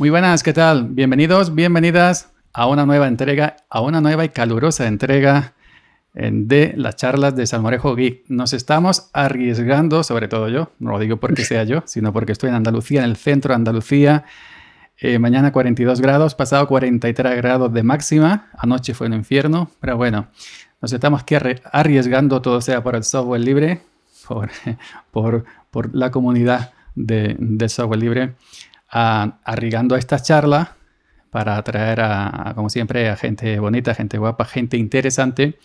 Muy buenas, ¿qué tal? Bienvenidos, bienvenidas a una nueva entrega, a una nueva y calurosa entrega de las charlas de Salmorejo Geek. Nos estamos arriesgando, sobre todo yo, no lo digo porque sea yo, sino porque estoy en Andalucía, en el centro de Andalucía. Eh, mañana 42 grados, pasado 43 grados de máxima. Anoche fue un infierno, pero bueno, nos estamos aquí arriesgando, todo sea por el software libre, por, por, la comunidad de, software libre arrigando a esta charla para atraer a, como siempre, a gente bonita, gente guapa, gente interesante.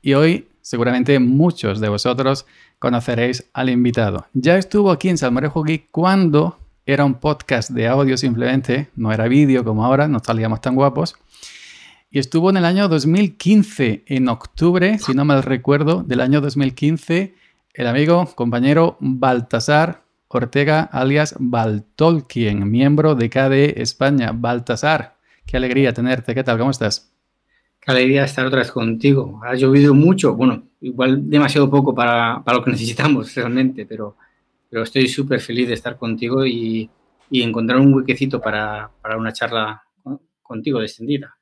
Y hoy seguramente muchos de vosotros conoceréis al invitado. Ya estuvo aquí en Salmorejo Geek cuando era un podcast de audio simplemente, no era vídeo como ahora, no salíamos tan guapos. Y estuvo en el año 2015, en octubre, si no mal recuerdo, del año 2015, el amigo, compañero Baltasar Ortega, alias Baltolkien, miembro de KDE España. Baltasar, qué alegría tenerte. ¿Qué tal? ¿Cómo estás? Qué alegría estar otra vez contigo. Ha llovido mucho, bueno, igual demasiado poco para, para lo que necesitamos realmente, pero, pero estoy súper feliz de estar contigo y, y encontrar un huequecito para, para una charla contigo descendida.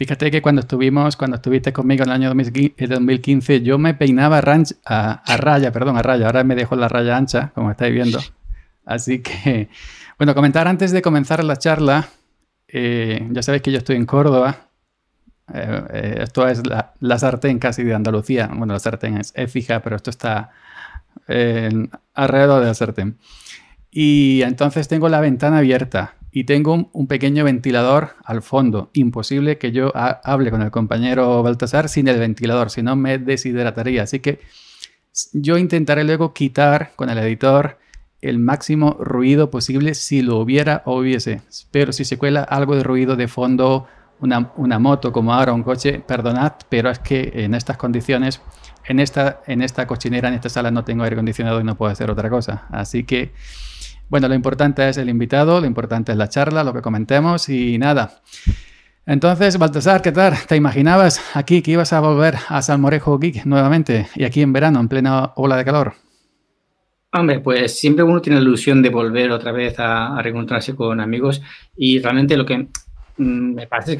Fíjate que cuando estuvimos, cuando estuviste conmigo en el año 2015, eh, yo me peinaba a, raya, perdón, a raya. Ahora me dejo la raya ancha, como estáis viendo. Así que, bueno, comentar antes de comenzar la charla. Eh, ya sabéis que yo estoy en Córdoba. Eh, esto es la, sartén casi de Andalucía. Bueno, la sartén es fija, pero esto está alrededor de la sartén. Y entonces tengo la ventana abierta y tengo un, pequeño ventilador al fondo. Imposible que yo hable con el compañero Baltasar sin el ventilador, si no me deshidrataría. Así que yo intentaré luego quitar con el editor el máximo ruido posible si lo hubiera o hubiese. Pero si se cuela algo de ruido de fondo, una, moto como ahora, un coche, perdonad, pero es que en estas condiciones, en esta, en esta cochinera, en esta sala no tengo aire acondicionado y no puedo hacer otra cosa. Así que... Bueno, lo importante es el invitado, lo importante es la charla, lo que comentemos y nada. Entonces, Baltasar, ¿qué tal? ¿Te imaginabas aquí que ibas a volver a Salmorejo Geek nuevamente y aquí en verano, en plena ola de calor? Hombre, pues siempre uno tiene la ilusión de volver otra vez a, reencontrarse con amigos y realmente lo que mm, me parece es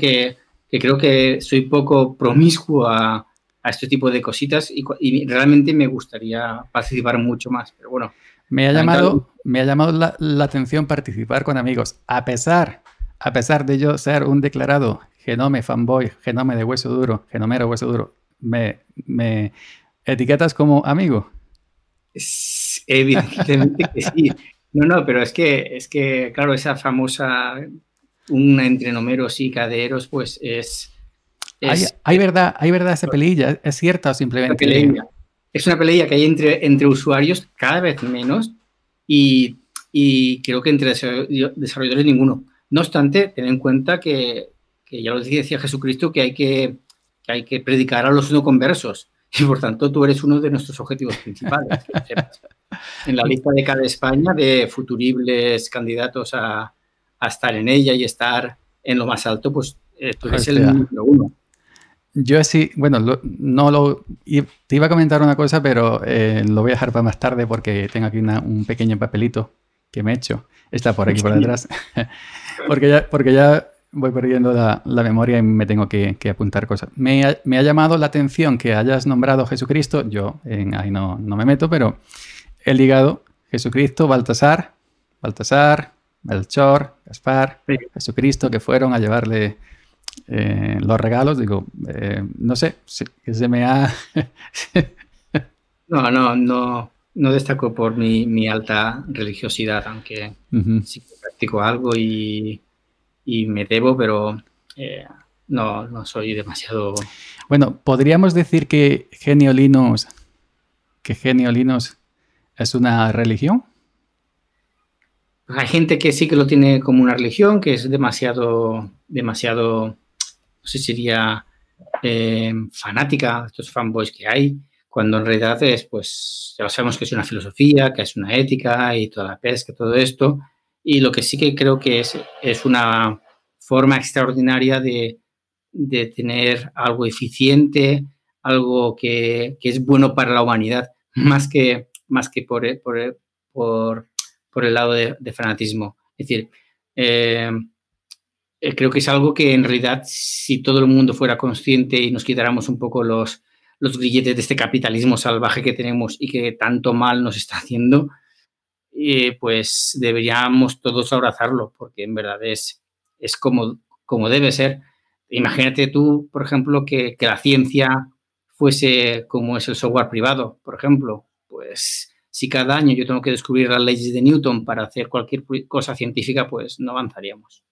que, creo que soy poco promiscuo a, este tipo de cositas y, realmente me gustaría participar mucho más, pero bueno, me ha llamado, me ha llamado la, atención participar con amigos, a pesar, a pesar de yo ser un declarado genome fanboy, genome de hueso duro, genomero hueso duro, me, me etiquetas como amigo. evidentemente que sí. No, no, pero es que, es que, claro, esa famosa un entre nomeros y caderos, pues es... hay, verdad, hay verdad esa pelilla, es cierta o simplemente es una pelea que hay entre, entre usuarios cada vez menos y, y creo que entre desarrolladores ninguno. No obstante, ten en cuenta que, que ya lo decía, Jesucristo, que hay que, que hay que predicar a los no conversos y por tanto tú eres uno de nuestros objetivos principales. en la lista de cada España de futuribles candidatos a, a estar en ella y estar en lo más alto, pues eh, tú eres el número uno. Yo así, bueno, no lo. Te iba a comentar una cosa, pero eh, lo voy a dejar para más tarde porque tengo aquí un pequeño papelito que me he hecho. Está por aquí, por detrás. porque, ya, porque ya voy perdiendo la, memoria y me tengo que, apuntar cosas. Me ha, me ha, llamado la atención que hayas nombrado Jesucristo. Yo en, ahí no, no me meto, pero he ligado Jesucristo, Baltasar, Baltasar, Melchor, Gaspar, Jesucristo, que fueron a llevarle eh, los regalos, digo, eh, no sé, se, se me ha... no, no, no, no destaco por mi, mi alta religiosidad, aunque sí practico algo y, y me debo, pero eh, no, no soy demasiado... Bueno, podríamos decir que geniolinos que geniolinos es una religión. Hay gente que sí que lo tiene como una religión, que es demasiado, demasiado, no sé, sería eh, fanática, estos fanboys que hay, cuando en realidad es, pues, ya sabemos que es una filosofía, que es una ética y toda la pesca, todo esto. Y lo que sí que creo que es, es una forma extraordinaria de, de tener algo eficiente, algo que, que, es bueno para la humanidad, más que, más que por, por, por por el lado de, fanatismo. Es decir, eh, eh, creo que es algo que en realidad si todo el mundo fuera consciente y nos quitáramos un poco los, los grilletes de este capitalismo salvaje que tenemos y que tanto mal nos está haciendo, eh, pues deberíamos todos abrazarlo, porque en verdad es, es como, como debe ser. Imagínate tú, por ejemplo, que, que la ciencia fuese como es el software privado, por ejemplo, pues si cada año yo tengo que descubrir las leyes de Newton para hacer cualquier cosa científica, pues no avanzaríamos.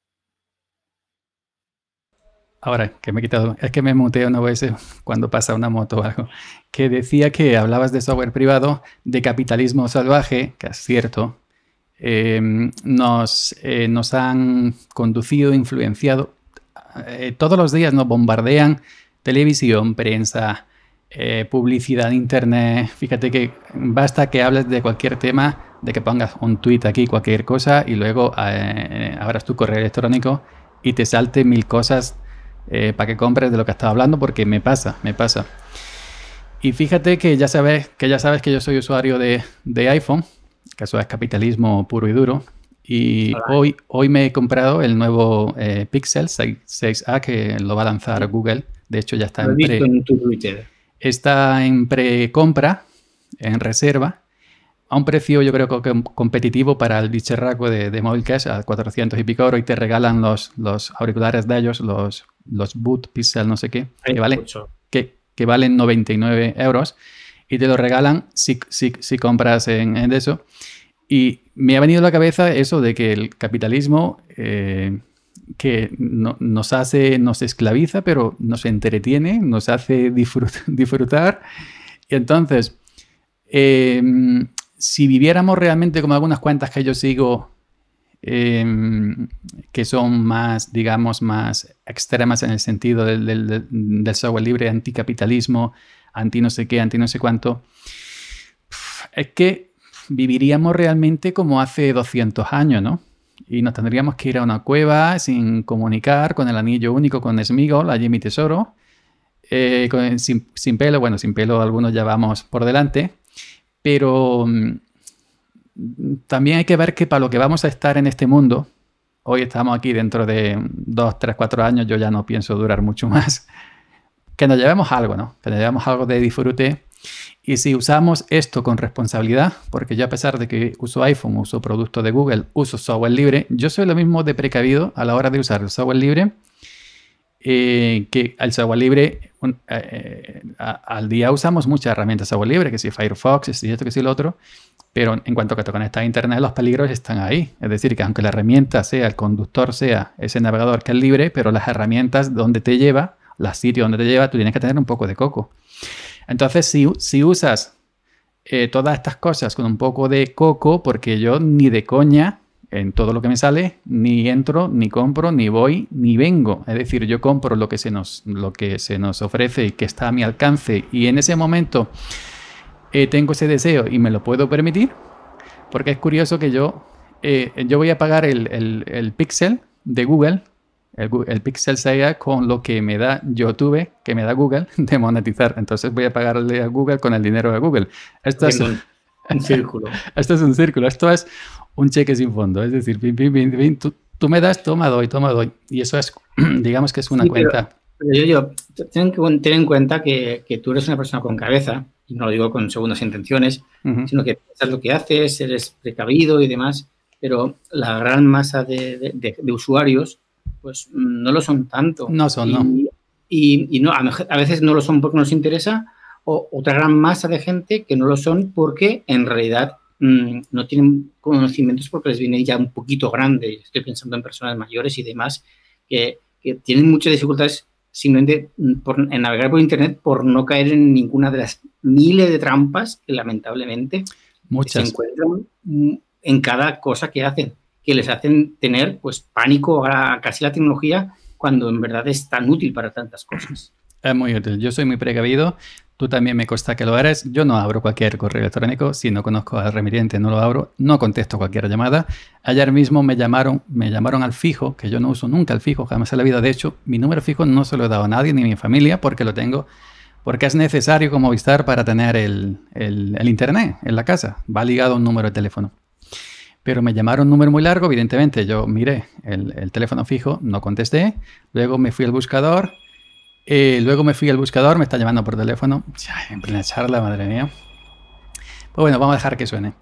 Ahora, que me he quitado, es que me muteo una vez eh, cuando pasa una moto o algo, que decía que hablabas de software privado, de capitalismo salvaje, que es cierto, em, nos, eh, nos han conducido, influenciado, eh, todos los días nos bombardean televisión, prensa, eh, publicidad internet. Fíjate que basta que hables de cualquier tema, de que pongas un tweet aquí, cualquier cosa, y luego eh, abras tu correo electrónico y te salte mil cosas eh, para que compres de lo que estaba hablando, porque me pasa, me pasa. Y fíjate que ya sabes que, ya sabes que yo soy usuario de, iPhone, que eso es capitalismo puro y duro. Y hoy, hoy me he comprado el nuevo Pixel 6, a que lo va a lanzar Google. De hecho, ya está en, está en precompra, en reserva, a un precio yo creo que competitivo para el dicherraco de, de Cash, a 400 y pico euros y te regalan los, los auriculares de ellos, los, los Boot Pixel no sé qué, que, vale, que, valen 99 euros y te lo regalan si, si, si compras en, eso. Y me ha venido a la cabeza eso de que el capitalismo eh, que nos hace, nos esclaviza, pero nos entretiene, nos hace disfrutar. Y entonces, em, si viviéramos realmente como algunas cuentas que yo sigo, em, que son más, digamos, más extremas en el sentido del, del software libre, anticapitalismo, anti no sé qué, anti no sé cuánto, es que viviríamos realmente como hace 200 años, ¿no? y nos tendríamos que ir a una cueva sin comunicar con el anillo único con Smigol, allí mi tesoro, eh, sin, pelo, bueno, sin pelo algunos ya vamos por delante, pero mm, también hay que ver que para lo que vamos a estar en este mundo, hoy estamos aquí dentro de dos, tres, cuatro años, yo ya no pienso durar mucho más, que nos llevemos algo, ¿no? Que nos llevemos algo de disfrute y si usamos esto con responsabilidad, porque yo a pesar de que uso iPhone, uso productos de Google, uso software libre, yo soy lo mismo de precavido a la hora de usar el software libre eh, que al software libre. Eh, al día usamos muchas herramientas software libre, que si Firefox, que si esto, que si lo otro, pero en cuanto que te conectas a Internet, los peligros están ahí. Es decir, que aunque la herramienta sea, el conductor sea ese navegador que es libre, pero las herramientas donde te lleva, la sitio donde te lleva, tú tienes que tener un poco de coco. Entonces, si, usas eh, todas estas cosas con un poco de coco, porque yo ni de coña en todo lo que me sale, ni entro, ni compro, ni voy, ni vengo. Es decir, yo compro lo que se nos, lo que se nos ofrece y que está a mi alcance. Y en ese momento eh, tengo ese deseo y me lo puedo permitir, porque es curioso que yo, eh, yo voy a pagar el, el, el pixel de Google el, Pixel 6 con lo que me da YouTube, que me da Google, de monetizar. Entonces voy a pagarle a Google con el dinero de Google. Esto es un, círculo. Esto es un círculo. Esto es un cheque sin fondo. Es decir, tú, me das, toma, doy, toma, doy. Y eso es, digamos que es una cuenta. Pero, yo, yo, ten, tener en cuenta que, tú eres una persona con cabeza, y no lo digo con segundas intenciones, sino que piensas lo que haces, eres precavido y demás, pero la gran masa de usuarios pues no lo son tanto. No son, y, no. Y, no, a veces no lo son porque no nos interesa, o otra gran masa de gente que no lo son porque en realidad mm, no tienen conocimientos porque les viene ya un poquito grande. Estoy pensando en personas mayores y demás que, tienen muchas dificultades simplemente mm, por, en navegar por Internet por no caer en ninguna de las miles de trampas que lamentablemente se encuentran mm, en cada cosa que hacen que les hacen tener pues pánico a casi la tecnología cuando en verdad es tan útil para tantas cosas. Es muy útil. Yo soy muy precavido. Tú también me consta que lo eres. Yo no abro cualquier correo electrónico. Si no conozco al remitente, no lo abro. No contesto cualquier llamada. Ayer mismo me llamaron, me llamaron al fijo, que yo no uso nunca el fijo, jamás en la vida. De hecho, mi número fijo no se lo he dado a nadie ni a mi familia porque lo tengo porque es necesario como avistar para tener el, el, el, internet en la casa. Va ligado a un número de teléfono. Pero me llamaron un número muy largo, evidentemente. Yo miré el, teléfono fijo, no contesté. Luego me fui al buscador. Eh, luego me fui al buscador, me está llamando por teléfono. en plena charla, madre mía. Pues bueno, vamos a dejar que suene.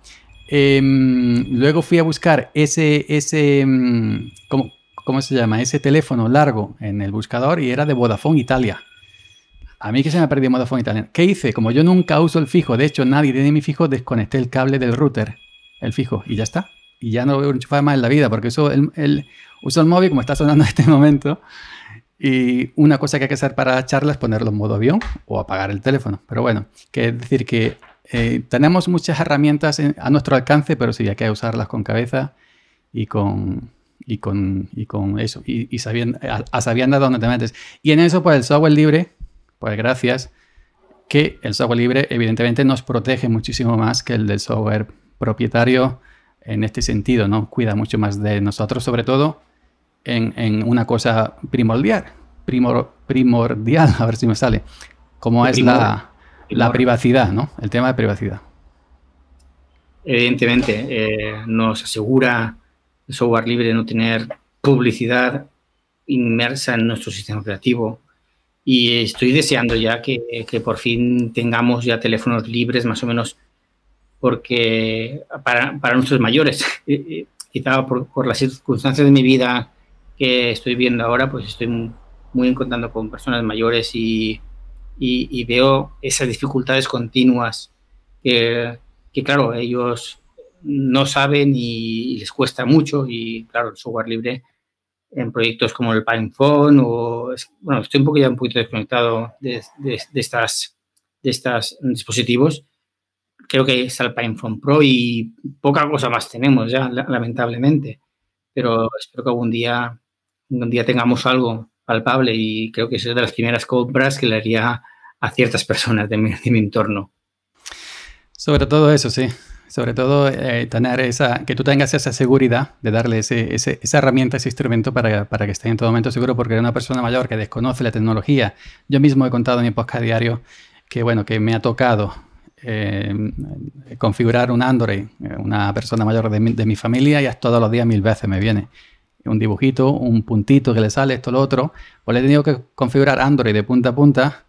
Em, luego fui a buscar ese, ese em, ¿cómo, se llama? Ese teléfono largo en el buscador y era de Vodafone Italia. A mí que se me ha perdido Vodafone Italia. ¿Qué hice? Como yo nunca uso el fijo, de hecho nadie tiene mi fijo, desconecté el cable del router el fijo, y ya está. Y ya no lo voy a más en la vida, porque uso el, uso el móvil como está sonando en este momento. Y una cosa que hay que hacer para la charlas es ponerlo en modo avión o apagar el teléfono. Pero bueno, que es decir que eh, tenemos muchas herramientas a nuestro alcance, pero sí hay que usarlas con cabeza y con, y con, y con eso, y, y sabiendo, a, dónde te metes. Y en eso, pues el software libre, pues gracias, que el software libre evidentemente nos protege muchísimo más que el del software propietario en este sentido, ¿no? Cuida mucho más de nosotros, sobre todo en, una cosa primordial, primordial, a ver si me sale, como es la, privacidad, ¿no? El tema de privacidad. Evidentemente, eh, nos asegura el software libre no tener publicidad inmersa en nuestro sistema operativo. Y estoy deseando ya que, que por fin tengamos ya teléfonos libres más o menos porque para, para nuestros mayores, eh, eh, quizá por, las circunstancias de mi vida que estoy viendo ahora, pues estoy muy, encontrando con personas mayores y, y, veo esas dificultades continuas que, claro, ellos no saben y, les cuesta mucho y, claro, el software libre en proyectos como el PinePhone o, bueno, estoy un poco ya un poquito desconectado de, de, estas, de estos dispositivos, creo que es Alpine Phone Pro y poca cosa más tenemos ya, lamentablemente. Pero espero que algún día, algún día tengamos algo palpable y creo que es de las primeras compras que le haría a ciertas personas de mi, entorno. Sobre todo eso, sí. Sobre todo eh, tener esa, que tú tengas esa seguridad de darle ese, ese, esa herramienta, ese instrumento para, para, que esté en todo momento seguro, porque una persona mayor que desconoce la tecnología, yo mismo he contado en mi podcast diario que, bueno, que me ha tocado eh, configurar un Android, eh, una persona mayor de mi, familia, y todos los días mil veces me viene un dibujito, un puntito que le sale, esto, lo otro, pues le he tenido que configurar Android de punta a punta,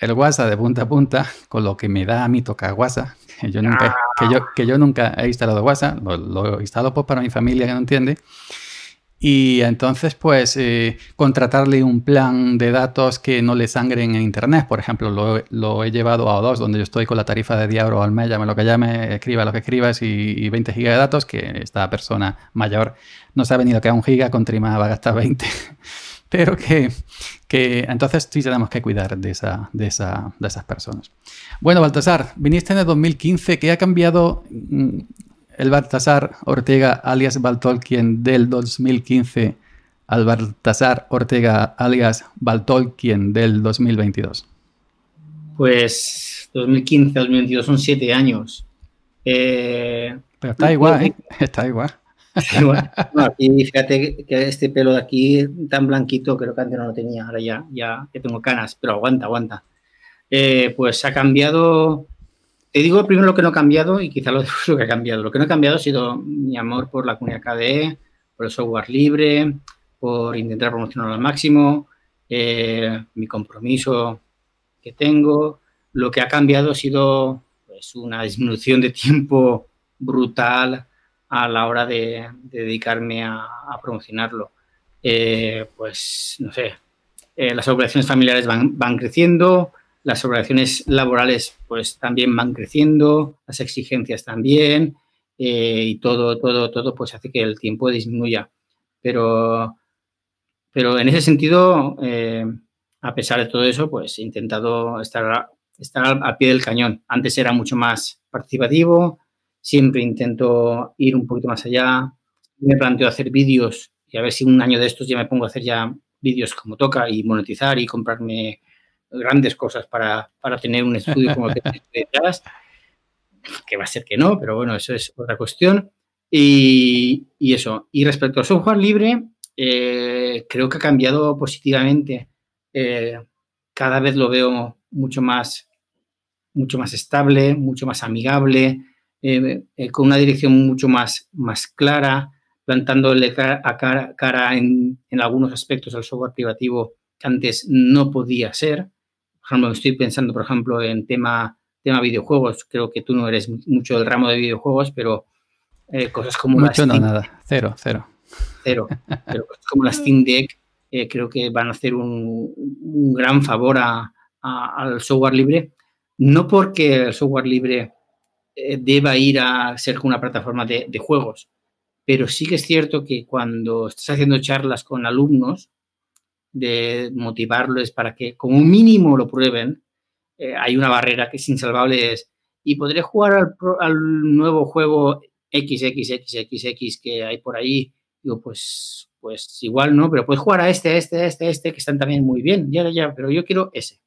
el WhatsApp de punta a punta, con lo que me da a mí tocar WhatsApp, que yo nunca, que yo, nunca he instalado WhatsApp, lo, he instalado pues para mi familia que no entiende, y entonces pues eh, contratarle un plan de datos que no le sangren en internet. Por ejemplo, lo, he llevado a O2, donde yo estoy con la tarifa de Diablo al mes, llame lo que llame, escriba lo que escribas y, 20 gigas de datos, que esta persona mayor no se ha venido que a un giga, con trima va a gastar 20. Pero que, que, entonces sí tenemos que cuidar de, esa, de, esa, de esas personas. Bueno, Baltasar, viniste en el 2015, ¿qué ha cambiado mm, el Baltasar Ortega alias Baltolkien del 2015 al Baltasar Ortega alias Baltolkien del 2022? Pues 2015-2022 son siete años. Eh, pero está igual, ¿eh? Está igual. y fíjate que este pelo de aquí tan blanquito, creo que antes no lo tenía, ahora ya, ya, tengo canas, pero aguanta, aguanta. Eh, pues ha cambiado te digo primero lo que no ha cambiado y quizá lo, lo, que ha cambiado. Lo que no ha cambiado ha sido mi amor por la comunidad KDE, por el software libre, por intentar promocionarlo al máximo, eh, mi compromiso que tengo. Lo que ha cambiado ha sido pues, una disminución de tiempo brutal a la hora de, dedicarme a, promocionarlo. Eh, pues, no sé, eh, las obligaciones familiares van, van creciendo, las obligaciones laborales pues también van creciendo, las exigencias también eh, y todo, todo, todo pues hace que el tiempo disminuya. Pero, pero en ese sentido, eh, a pesar de todo eso, pues he intentado estar, estar pie del cañón. Antes era mucho más participativo, siempre intento ir un poquito más allá. Me planteo hacer vídeos y a ver si un año de estos ya me pongo a hacer ya vídeos como toca y monetizar y comprarme grandes cosas para, tener un estudio como que detrás, que va a ser que no, pero bueno, eso es otra cuestión. Y, y eso. Y respecto al software libre, eh, creo que ha cambiado positivamente. Eh, cada vez lo veo mucho más, mucho más estable, mucho más amigable, eh, con una dirección mucho más, más clara, plantándole cara a cara, cara en, en, algunos aspectos al software privativo que antes no podía ser por ejemplo, estoy pensando, por ejemplo, en tema, tema videojuegos. Creo que tú no eres mucho del ramo de videojuegos, pero eh, cosas como no, nada. Cero, cero. Cero. pero cosas como las Steam Deck eh, creo que van a hacer un, un gran favor a, al software libre. No porque el software libre eh, deba ir a ser una plataforma de juegos, pero sí que es cierto que cuando estás haciendo charlas con alumnos, de motivarles para que como mínimo lo prueben, eh, hay una barrera que es insalvable, es, y podré jugar al, nuevo juego XXXXX que hay por ahí, digo, pues, pues igual no, pero puedes jugar a este, a este, a este, a este, que están también muy bien, ya, ya, pero yo quiero ese.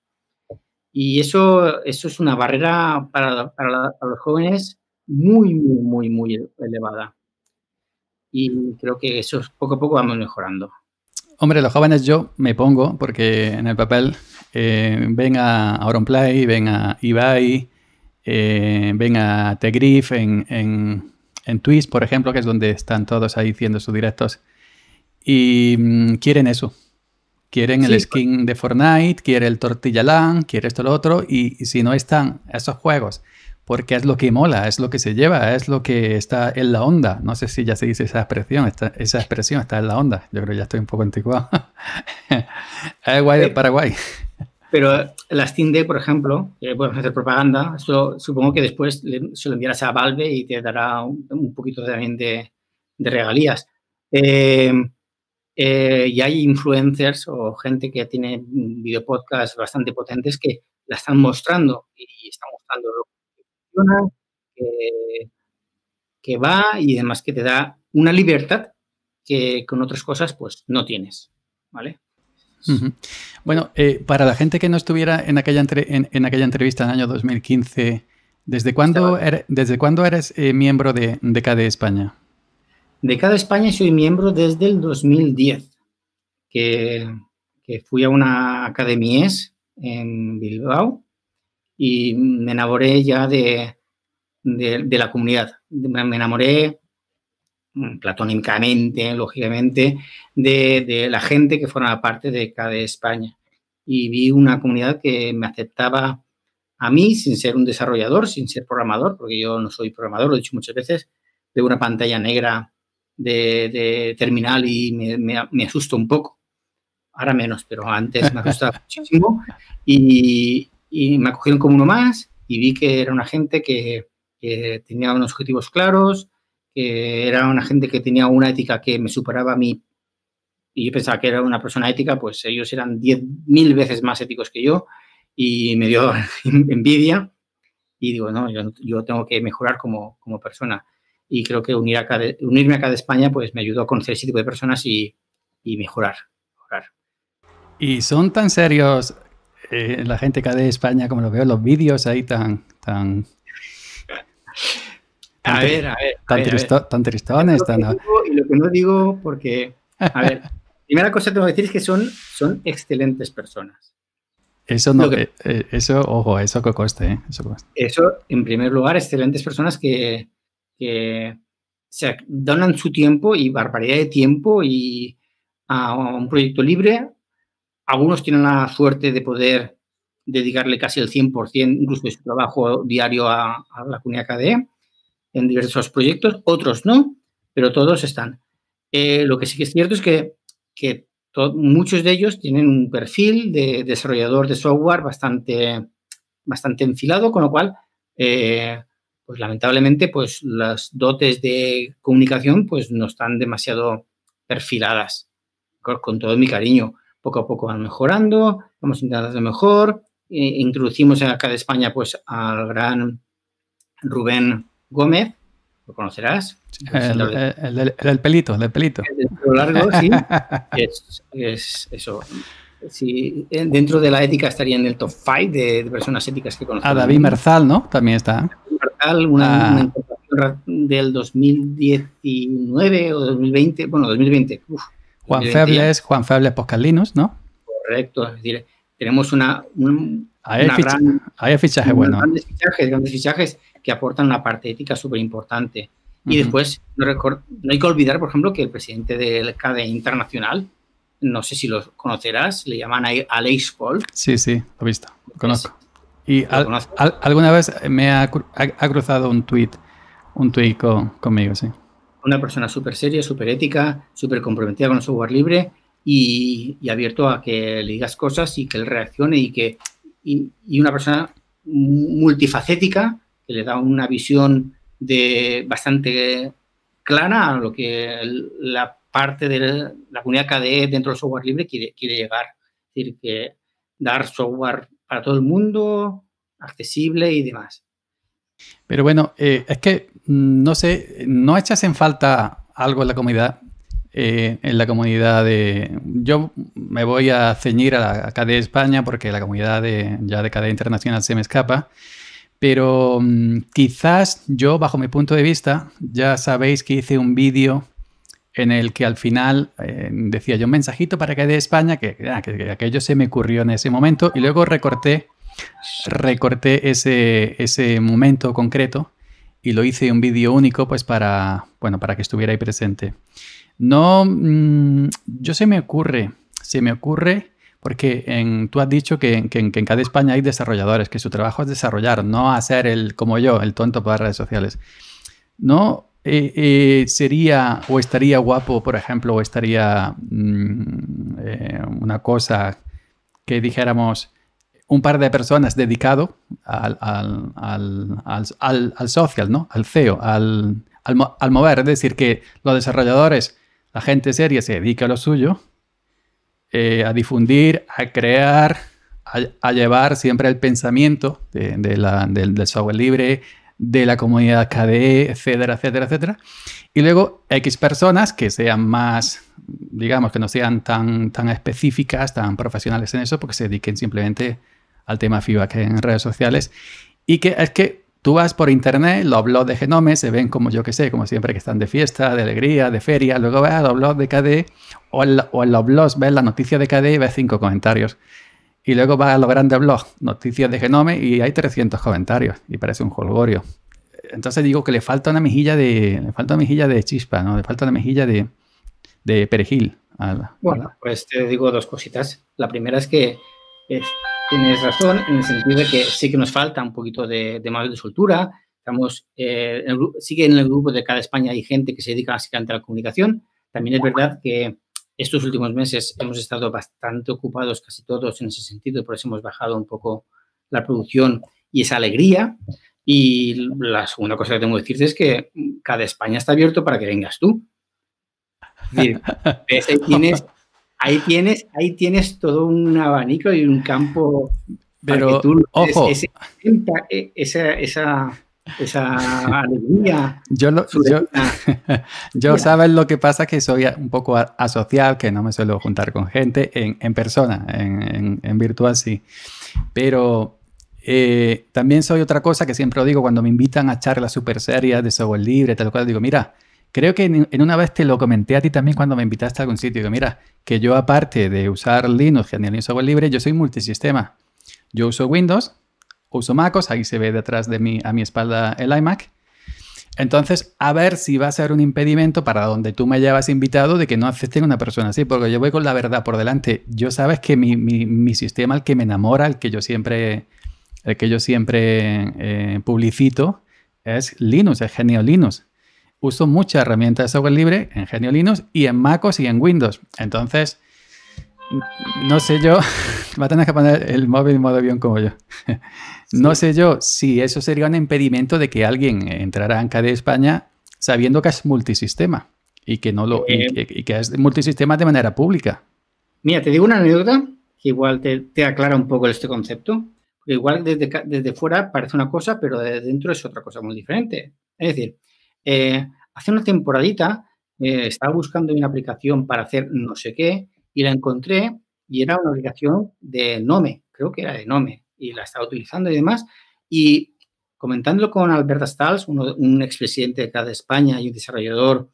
Y eso, eso es una barrera para, para, los jóvenes muy, muy, muy, muy elevada. Y creo que eso poco a poco vamos mejorando. Hombre, los jóvenes yo me pongo porque en el papel eh, ven a Auronplay, ven a Ibai, eh, ven a Tegriff en, en, en Twitch, por ejemplo, que es donde están todos ahí haciendo sus directos. Y mm, quieren eso. Quieren el pues skin de Fortnite, quieren el Tortilla Land, quieren esto, lo otro. y si no están esos juegos porque es lo que mola, es lo que se lleva, es lo que está en la onda. No sé si ya se dice esa expresión, está, esa expresión está en la onda. Yo creo que ya estoy un poco anticuado. es guay del Paraguay. Pero las Steam por ejemplo, que hacer propaganda, supongo que después se lo enviarás a Valve y te dará un, poquito también de, regalías. Eh, eh, y hay influencers o gente que tiene videopodcasts bastante potentes que la están mostrando y están mostrando lo que, va y además que te da una libertad que con otras cosas pues no tienes, ¿vale? Bueno, eh, para la gente que no estuviera en aquella, en, aquella entrevista en el año 2015, ¿desde cuándo, ¿desde cuándo eres eh, miembro de, de España? De cada España soy miembro desde el 2010, que, que fui a una academia en Bilbao y me enamoré ya de, de, la comunidad. Me enamoré mm, platónicamente, lógicamente, de, la gente que forma parte de CADE España. Y vi una comunidad que me aceptaba a mí sin ser un desarrollador, sin ser programador, porque yo no soy programador, lo he dicho muchas veces, de una pantalla negra de, terminal y me, me, asusto un poco. Ahora menos, pero antes me asustaba muchísimo. Y, y me acogieron como uno más y vi que era una gente que, que tenía unos objetivos claros, que era una gente que tenía una ética que me superaba a mí y yo pensaba que era una persona ética, pues ellos eran 10.000 veces más éticos que yo y me dio envidia y digo, no, yo, tengo que mejorar como, como, persona. Y creo que unirme acá de España pues me ayudó a conocer ese tipo de personas y, y mejorar, ¿Y son tan serios eh, la gente acá de España como lo veo en los vídeos ahí tan, tan a ver, a ver. tan, tan tristones. Y lo que no digo, porque. A ver, primera cosa que tengo que decir es que son, son excelentes personas. Eso no, que, eh, eh, eso, ojo, eso que coste, ¿eh? eso Eso, en primer lugar, excelentes personas que, que se donan su tiempo y barbaridad de tiempo y a un proyecto libre. Algunos tienen la suerte de poder dedicarle casi el 100%, incluso de su trabajo diario a, la comunidad KDE en diversos proyectos, otros no, pero todos están. Eh, lo que sí que es cierto es que, que muchos de ellos tienen un perfil de desarrollador de software bastante, bastante enfilado, con lo cual, eh, pues lamentablemente, pues las dotes de comunicación pues no están demasiado perfiladas. Con, todo mi cariño, poco a poco van mejorando, vamos intentando hacer mejor, e introducimos acá de España pues al gran Rubén Gómez, lo conocerás. El, pelito, el pelito. El largo, sí. es, eso. Sí, eh, dentro de la ética estaría en el top 5 de, personas éticas que conocemos. A ah, David Merzal, ¿no? También está. Merzal, una, ah. del 2019 o 2020, bueno, 2020. Juan Febles, Juan Febles Poscalinos, ¿no? Correcto, es decir, tenemos una, un, hay, hay fichaje bueno. grandes, fichajes, grandes fichajes que aportan una parte ética súper importante. Y después, no, no, hay que olvidar, por ejemplo, que el presidente del CADE Internacional, no sé si lo conocerás, le llaman a Alex Paul. Sí, sí, lo he visto, lo conozco. Y alguna vez me ha, cruzado un tweet, un tweet con, conmigo, sí. Una persona súper seria, súper ética, súper comprometida con el software libre y, abierto a que le digas cosas y que él reaccione y que y, una persona multifacética que le da una visión de bastante clara a lo que la parte de la comunidad KDE dentro del software libre quiere, llegar. Es decir, que dar software para todo el mundo, accesible y demás. Pero bueno, eh, es que mm, no sé, no echas en falta algo en la comunidad eh, en la comunidad de... Yo me voy a ceñir a la CADE España porque la comunidad ya de CADE Internacional se me escapa, pero mm, quizás yo, bajo mi punto de vista, ya sabéis que hice un vídeo en el que al final eh, decía yo un mensajito para CADE España, ah, que, que, aquello se me ocurrió en ese momento, y luego recorté recorté ese, ese, momento concreto y lo hice un vídeo único pues para, bueno, para que estuviera ahí presente. No, mm, yo se me ocurre, se me ocurre, porque tú has dicho que, en cada España hay desarrolladores, que su trabajo es desarrollar, no hacer el, como yo, el tonto para redes sociales. No eh, eh, sería o estaría guapo, por ejemplo, o estaría mm, eh, una cosa que dijéramos un par de personas dedicado al, social, ¿no? Al CEO, al, al, mover. Es decir, que los desarrolladores la gente seria se dedica a lo suyo, eh, a difundir, a crear, a, llevar siempre el pensamiento de, la, del, software libre, de la comunidad KDE, etcétera, etcétera, etcétera. Y luego X personas que sean más, digamos, que no sean tan, tan específicas, tan profesionales en eso, porque se dediquen simplemente al tema feedback en redes sociales. Y que es que Tú vas por internet, los blogs de Genome se ven como yo que sé, como siempre que están de fiesta, de alegría, de feria. Luego vas a los blogs de KDE o en, los blogs ves la noticia de KDE y ves cinco comentarios. Y luego vas a los grandes blogs, noticias de Genome y hay 300 comentarios y parece un jolgorio. Entonces digo que le falta una mejilla de, falta mejilla de chispa, ¿no? Le falta una mejilla de, de perejil. Bueno, pues te digo dos cositas. La primera es que... Eh, tienes razón en el sentido de que sí que nos falta un poquito de, de más de soltura. Estamos, eh, en el, en el grupo de cada España hay gente que se dedica básicamente a la comunicación. También es verdad que estos últimos meses hemos estado bastante ocupados casi todos en ese sentido, por eso hemos bajado un poco la producción y esa alegría. Y la segunda cosa que tengo que decirte es que cada España está abierto para que vengas tú. Es decir, tienes ahí tienes, ahí tienes todo un abanico y un campo. Pero, tú, ojo. E, esa, esa, esa alegría. Yo, lo, yo, yo sabes lo que pasa, que soy un poco asocial, que no me suelo juntar con gente en, persona, en, virtual sí. Pero eh, también soy otra cosa que siempre digo cuando me invitan a charlas super serias de software libre, tal cual, digo, mira, Creo que en, una vez te lo comenté a ti también cuando me invitaste a algún sitio. Digo, mira, que yo aparte de usar Linux, genial y software libre, yo soy multisistema. Yo uso Windows, uso MacOS, ahí se ve detrás de mí, a mi espalda, el iMac. Entonces, a ver si va a ser un impedimento para donde tú me llevas invitado de que no acepten una persona así, porque yo voy con la verdad por delante. Yo sabes que mi, sistema, el que me enamora, el que yo siempre, el que yo siempre eh, publicito, es Linux, es genial Linux uso muchas herramientas de software libre en Genio Linux y en MacOS y en Windows. Entonces, no sé yo, va a tener que poner el móvil en modo avión como yo. No sé yo si eso sería un impedimento de que alguien entrara en de España sabiendo que es multisistema y que no lo eh, y que, es multisistema de manera pública. Mira, te digo una anécdota que igual te, aclara un poco este concepto. igual desde, desde fuera parece una cosa, pero desde dentro es otra cosa muy diferente. Es decir, eh, hace una temporadita eh, estaba buscando una aplicación para hacer no sé qué y la encontré y era una aplicación de Nome, creo que era de Nome, y la estaba utilizando y demás. Y comentándolo con Alberta Stals, un expresidente de acá de España y un desarrollador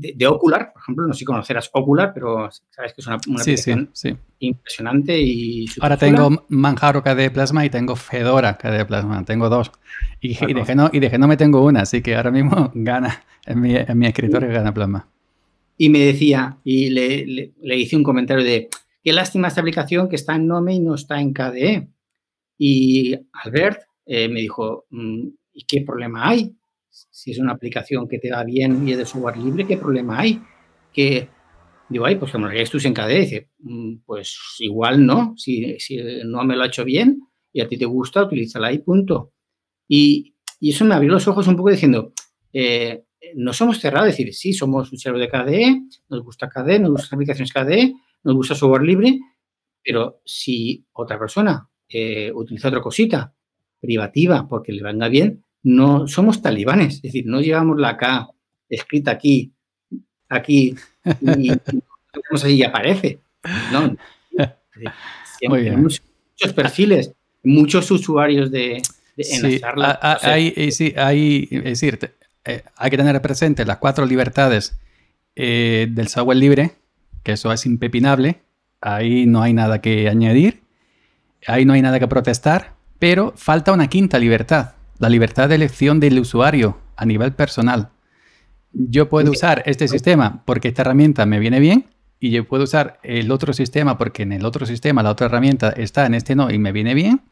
de, Ocular, por ejemplo, no sé si conocerás Ocular, pero sabes que es una, aplicación impresionante y... Ahora tengo Manjaro KDE Plasma y tengo Fedora KDE Plasma, tengo dos. Y, y, de no y, tengo una, así que ahora mismo gana, en mi, escritorio gana Plasma. Y me decía, y le, hice un comentario de, qué lástima esta aplicación que está en Nome y no está en KDE. Y Albert eh, me dijo, mm, ¿y qué problema hay? si es una aplicación que te va bien y es de software libre, ¿qué problema hay? Que digo, ay, pues que me lo tú KDE. Mm, pues igual no, si, no me lo ha hecho bien y a ti te gusta, utilízala y punto. Y, y eso me abrió los ojos un poco diciendo, eh, no somos cerrados, es decir, sí, somos un servidor de KDE, nos gusta KDE, nos gustan aplicaciones KDE, nos gusta software libre, pero si otra persona eh, utiliza otra cosita privativa porque le venga bien, no somos talibanes, es decir, no llevamos la K escrita aquí, aquí, y, aparece. muchos perfiles, muchos usuarios de, hay, hay, es decir, eh, hay que tener presente las cuatro libertades eh, del software libre, que eso es impepinable, ahí no hay nada que añadir, ahí no hay nada que protestar, pero falta una quinta libertad, la libertad de elección del usuario a nivel personal. Yo puedo usar este sistema porque esta herramienta me viene bien y yo puedo usar el otro sistema porque en el otro sistema la otra herramienta está en este no y me viene bien,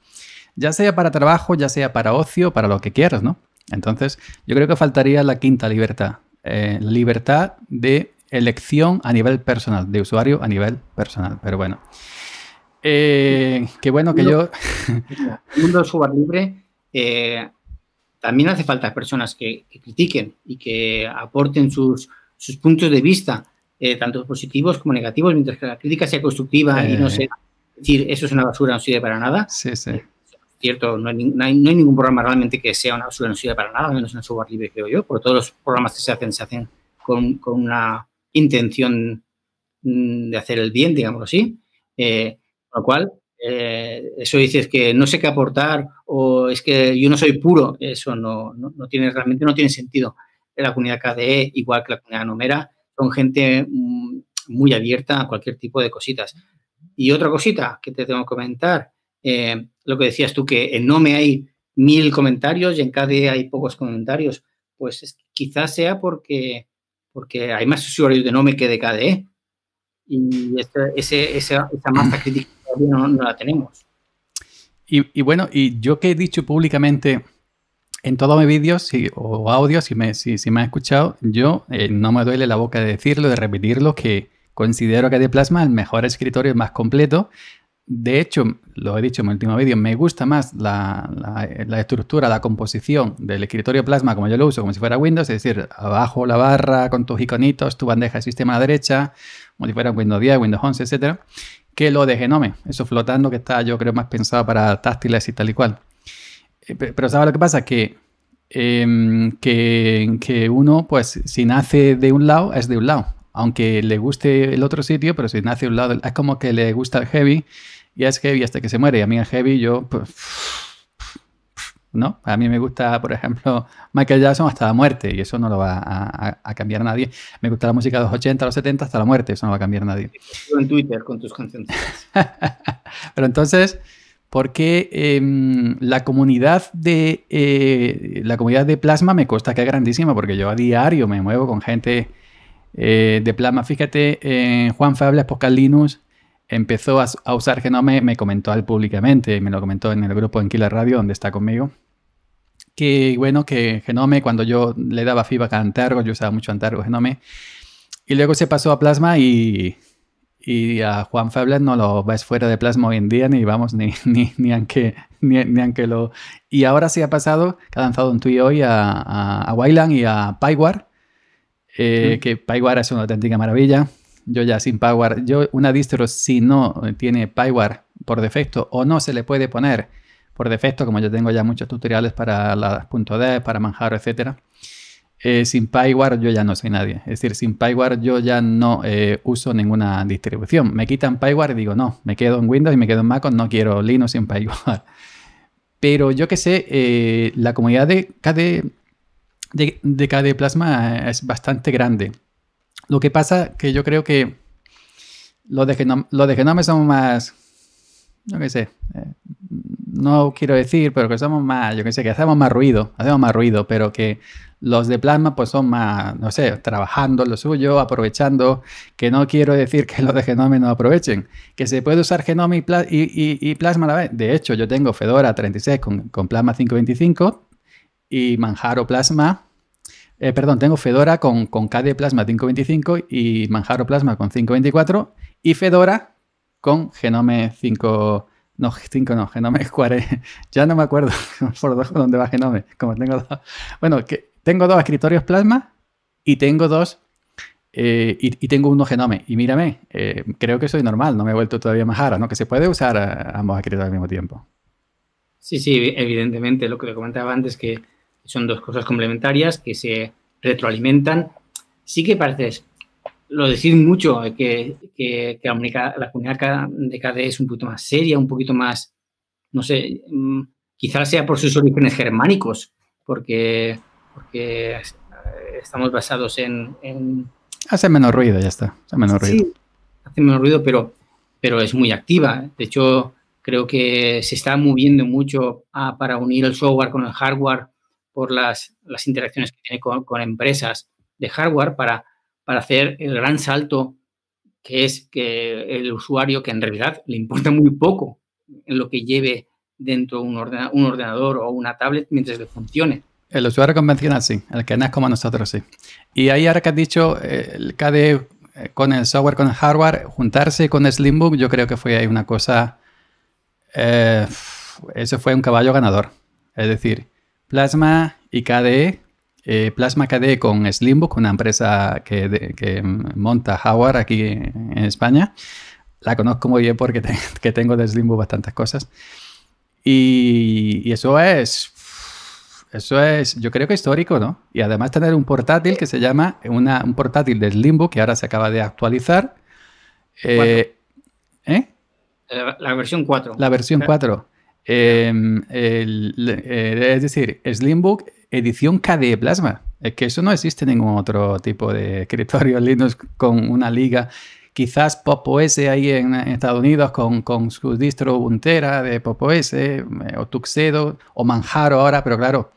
ya sea para trabajo, ya sea para ocio, para lo que quieras, ¿no? Entonces, yo creo que faltaría la quinta libertad, eh, libertad de elección a nivel personal, de usuario a nivel personal, pero bueno. Eh, qué bueno que yo... mundo de libre eh, también hace falta personas que, critiquen y que aporten sus, puntos de vista, eh, tanto positivos como negativos, mientras que la crítica sea constructiva y no eh. sea decir eso es una basura, no sirve para nada. Sí, sí. Eh, cierto, no hay, ningún programa realmente que sea una basura, no sirve para nada, al menos en software libre, creo yo, por todos los programas que se hacen se hacen con, una intención mm, de hacer el bien, digámoslo así. con lo cual, eh, eso dices que no sé qué aportar o es que yo no soy puro, eso no, no, no tiene realmente no tiene sentido. La comunidad KDE, igual que la comunidad Nomera, son gente mm, muy abierta a cualquier tipo de cositas. Y otra cosita que te tengo que comentar, eh, lo que decías tú, que en Nome hay mil comentarios y en KDE hay pocos comentarios, pues quizás sea porque, porque hay más usuarios de Nome que de KDE. Y esa, esa masa crítica no, la tenemos. Y, bueno, y yo que he dicho públicamente en todos mis vídeos o audios, si me, si, me escuchado, yo eh, no me duele la boca de decirlo, de repetirlo, que considero que de Plasma el mejor escritorio más completo. De hecho, lo he dicho en el último vídeo, me gusta más la, estructura, la composición del escritorio Plasma como yo lo uso, como si fuera Windows, es decir, abajo la barra con tus iconitos, tu bandeja de sistema a la derecha, como si fuera Windows 10, Windows 11, etc que lo de Genome. Eso flotando que está, yo creo, más pensado para táctiles y tal y cual. Eh, pero ¿sabes lo que pasa? Que, em, que, que, uno, pues, si nace de un lado, es de un lado. Aunque le guste el otro sitio, pero si nace de un lado, es como que le gusta el heavy y es heavy hasta que se muere. Y a mí el heavy, yo, pues a mí me gusta, por ejemplo, Michael Jackson hasta la muerte y eso no lo va a, cambiar nadie. Me gusta la música de los 80, los 70 hasta la muerte, eso no va a cambiar nadie. En Twitter con tus canciones. Pero entonces, ¿por qué em, la, comunidad de, eh, la comunidad de Plasma me cuesta? que es grandísima? Porque yo a diario me muevo con gente eh, de Plasma. Fíjate, eh, Juan Fables, Poscal Linus empezó a, a usar Genome, me comentó al públicamente, me lo comentó en el grupo en Radio, donde está conmigo que bueno, que Genome, cuando yo le daba FIBA a Antargo, yo usaba mucho Antargo Genome, y luego se pasó a Plasma y, y a Juan Fablet no lo ves fuera de Plasma hoy en día, ni vamos, ni, ni, ni, aunque, ni, ni lo... Y ahora sí ha pasado, que ha lanzado un tuit hoy a, a, Wayland y a PyWare. Eh, que PyWare es una auténtica maravilla. Yo ya sin PyWare, yo una distro si no tiene PyWare por defecto o no se le puede poner por defecto, como yo tengo ya muchos tutoriales para las .de, para Manjaro, etc. Eh, sin PyWare yo ya no soy nadie. Es decir, sin PyWare yo ya no eh, uso ninguna distribución. Me quitan PyWare y digo, no, me quedo en Windows y me quedo en MacOS, no quiero Linux sin PyWare. Pero yo que sé, eh, la comunidad de KDE de, de Plasma es bastante grande. Lo que pasa que yo creo que los de, los de Genome son más, no que sé, no quiero decir, pero que somos más, yo qué sé, que hacemos más ruido, hacemos más ruido, pero que los de plasma pues son más, no sé, trabajando lo suyo, aprovechando, que no quiero decir que los de Genome no aprovechen, que se puede usar Genome y, plasma a la vez. De hecho, yo tengo Fedora 36 con, plasma 525 y Manjaro plasma. Eh, perdón, tengo Fedora con, con KDE Plasma 525 y Manjaro Plasma con 524 y Fedora con Genome 525. No, 5 no, Genome Square. ya no me acuerdo por dónde va Genome. Como tengo Bueno, que tengo dos escritorios plasma y tengo dos. Eh, y, tengo uno genome. Y mírame, eh, creo que soy normal, no me he vuelto todavía más raro, ¿no? Que se puede usar ambos escritorios al mismo tiempo. Sí, sí, evidentemente, lo que comentaba antes, que son dos cosas complementarias que se retroalimentan. Sí que parece, lo decís mucho, que, que, la, la, comunidad de KDE es un poquito más seria, un poquito más, no sé, mm, quizás sea por sus orígenes germánicos, porque, estamos basados en, Hace menos ruido, ya está, hace menos ruido. Sí, hace menos ruido, pero, pero es muy activa. De hecho, creo que se está moviendo mucho ah, para unir el software con el hardware por las, interacciones que tiene con empresas de hardware para para hacer el gran salto que es que el usuario, que en realidad le importa muy poco en lo que lleve dentro de un ordenador o una tablet mientras le funcione. El usuario convencional, sí. El que nace como nosotros, sí. Y ahí ahora que has dicho, eh, el KDE eh, con el software, con el hardware, juntarse con Slimbook, yo creo que fue ahí una cosa... Eh, eso fue un caballo ganador. Es decir, Plasma y KDE eh, Plasma KD con Slimbook, una empresa que, monta Howard aquí en España. La conozco muy bien porque tengo de Slimbook bastantes cosas. Y, eso es, eso es, yo creo que histórico, ¿no? Y además tener un portátil que se llama, un portátil de Slimbook que ahora se acaba de actualizar. Eh, ¿eh? La versión 4. La versión 4. Em, eh, es decir, Slimbook edición KDE Plasma. Es que eso no existe en ningún otro tipo de escritorio Linux con una liga. Quizás Popo S ahí en, Estados Unidos con, con su distro buntera de Popo eh, o Tuxedo, o Manjaro ahora, pero claro,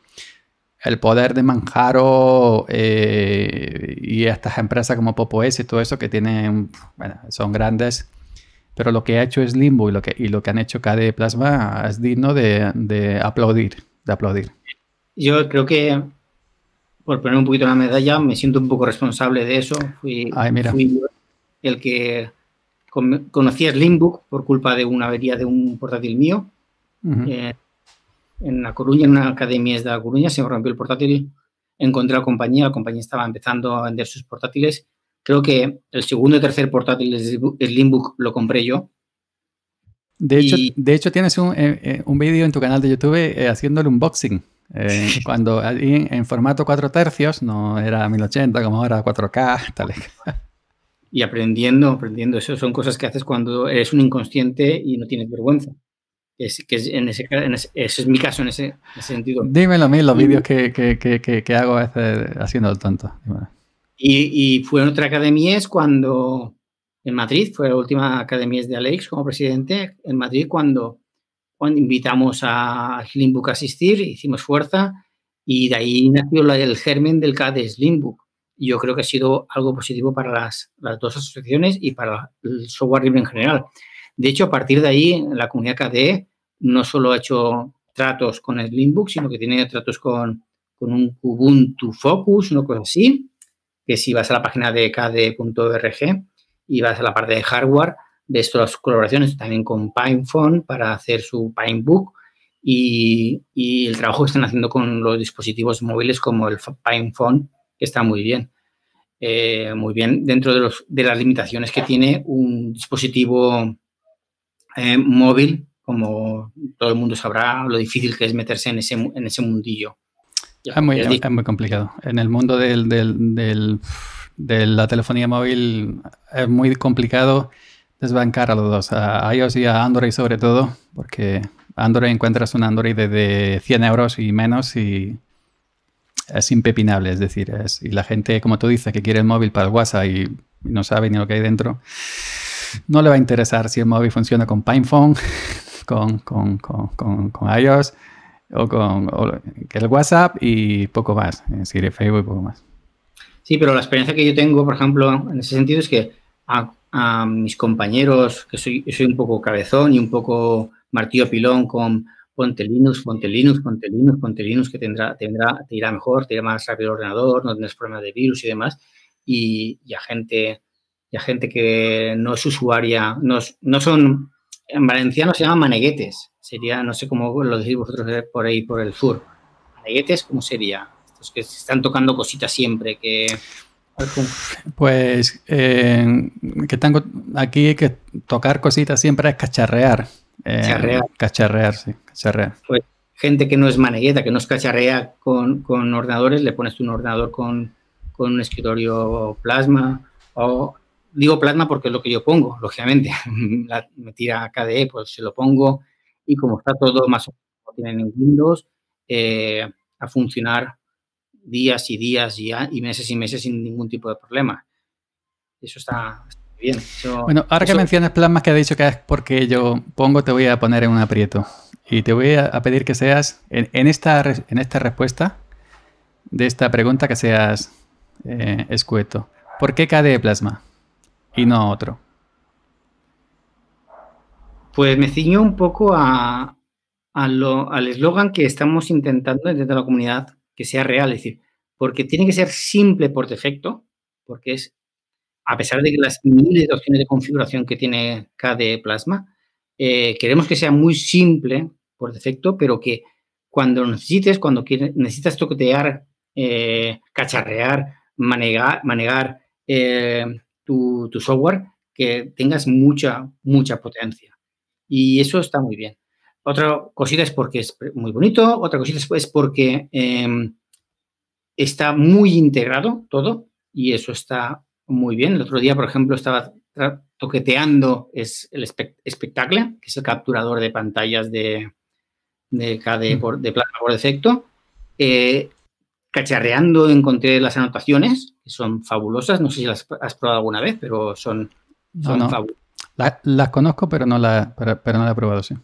el poder de Manjaro eh, y estas empresas como Popo S y todo eso que tienen, bueno, son grandes pero lo que ha hecho es Limbo y lo que, y lo que han hecho KDE Plasma es digno de, de aplaudir, de aplaudir. Yo creo que, por poner un poquito la medalla, me siento un poco responsable de eso. Fui, el que conocí a Slimbook por culpa de una avería de un portátil mío. Eh, en La Coruña, en una academia de La Coruña, se me rompió el portátil. Encontré a la compañía, la compañía estaba empezando a vender sus portátiles Creo que el segundo y tercer portátil Slimbook lo compré yo. De hecho, tienes un, eh, eh, un vídeo en tu canal de YouTube eh, haciéndole haciendo el unboxing. cuando en, formato 4 tercios, no era 1080 como ahora 4K, tal. Y aprendiendo, aprendiendo. Eso son cosas que haces cuando eres un inconsciente y no tienes vergüenza. que ese, es mi caso en ese, sentido. Dímelo a mí los vídeos que, hago haciendo el tonto. Y, fue en otra academia es cuando, en Madrid, fue la última academia de Alex como presidente, en Madrid cuando, cuando invitamos a Slimbook a asistir, hicimos fuerza y de ahí nació el germen del CAD Slimbook Yo creo que ha sido algo positivo para las, las dos asociaciones y para el software libre en general. De hecho, a partir de ahí, la comunidad KDE no solo ha hecho tratos con Slimbook, sino que tiene tratos con, con un Ubuntu Focus, una cosa así, que si vas a la página de kd.org y vas a la parte de hardware, ves todas sus colaboraciones también con PinePhone para hacer su Pinebook y, y el trabajo que están haciendo con los dispositivos móviles como el PinePhone, que está muy bien. Eh, muy bien dentro de, los, las limitaciones que tiene un dispositivo eh, móvil, como todo el mundo sabrá lo difícil que es meterse en en ese mundillo. Es muy, complicado. En el mundo de la telefonía móvil es muy complicado desbancar a los dos, a iOS y a Android sobre todo, porque Android encuentras un Android de, de 100 euros y menos y es impepinable, es decir, es, y la gente, como tú dices, que quiere el móvil para el WhatsApp y, no sabe ni lo que hay dentro, no le va a interesar si el móvil funciona con PinePhone, con, con, con, con iOS o con el WhatsApp y poco más, es Facebook y poco más. Sí, pero la experiencia que yo tengo, por ejemplo, en ese sentido es que a, mis compañeros, que soy, soy un poco cabezón y un poco martillo pilón con ponte Linux, ponte Linux, ponte Linux, ponte Linux, que tendrá, tendrá, te irá mejor, te irá más rápido el ordenador, no tendrás problemas de virus y demás, y, a gente y gente que no es usuaria, no, no son, en valenciano se llaman maneguetes, sería, no sé cómo lo decís vosotros eh, por ahí, por el sur. ...maneguetes, cómo sería? Estos que están tocando cositas siempre, que... Pues eh, que tengo aquí que tocar cositas siempre es cacharrear. Eh, cacharrear. Cacharrear, sí, cacharrear. Pues gente que no es manegueta... que no es cacharrea con, con ordenadores, le pones un ordenador con, con un escritorio plasma o digo plasma porque es lo que yo pongo, lógicamente. me tira KDE, pues se lo pongo y como está todo más o menos como tienen en Windows, eh, a funcionar días y días y, meses y meses sin ningún tipo de problema. Eso está bien. bueno, ahora que mencionas plasmas que ha dicho que es porque yo pongo, te voy a poner en un aprieto. Y te voy a pedir que seas, en, esta, en esta respuesta de esta pregunta, que seas eh, escueto. ¿Por qué KDE Plasma y no otro? Pues me ciño un poco al eslogan que estamos intentando desde la comunidad que sea real, es decir, porque tiene que ser simple por defecto, porque es, a pesar de que las miles de opciones de configuración que tiene KDE Plasma, eh, queremos que sea muy simple por defecto, pero que cuando necesites, cuando quieres, necesitas toquetear, eh, cacharrear, manegar, manejar eh, tu software, que tengas mucha, mucha potencia. Y eso está muy bien. Otra cosita es porque es muy bonito, otra cosita es porque em, está muy integrado todo y eso está muy bien. El otro día, por ejemplo, estaba toqueteando el espectáculo, que es el capturador de pantallas de, de mm. por, de plata por defecto. Eh, cacharreando encontré las anotaciones, que son fabulosas. No sé si las has probado alguna vez, pero son, son fabulosas las conozco, pero no las pero, no la he probado, sí.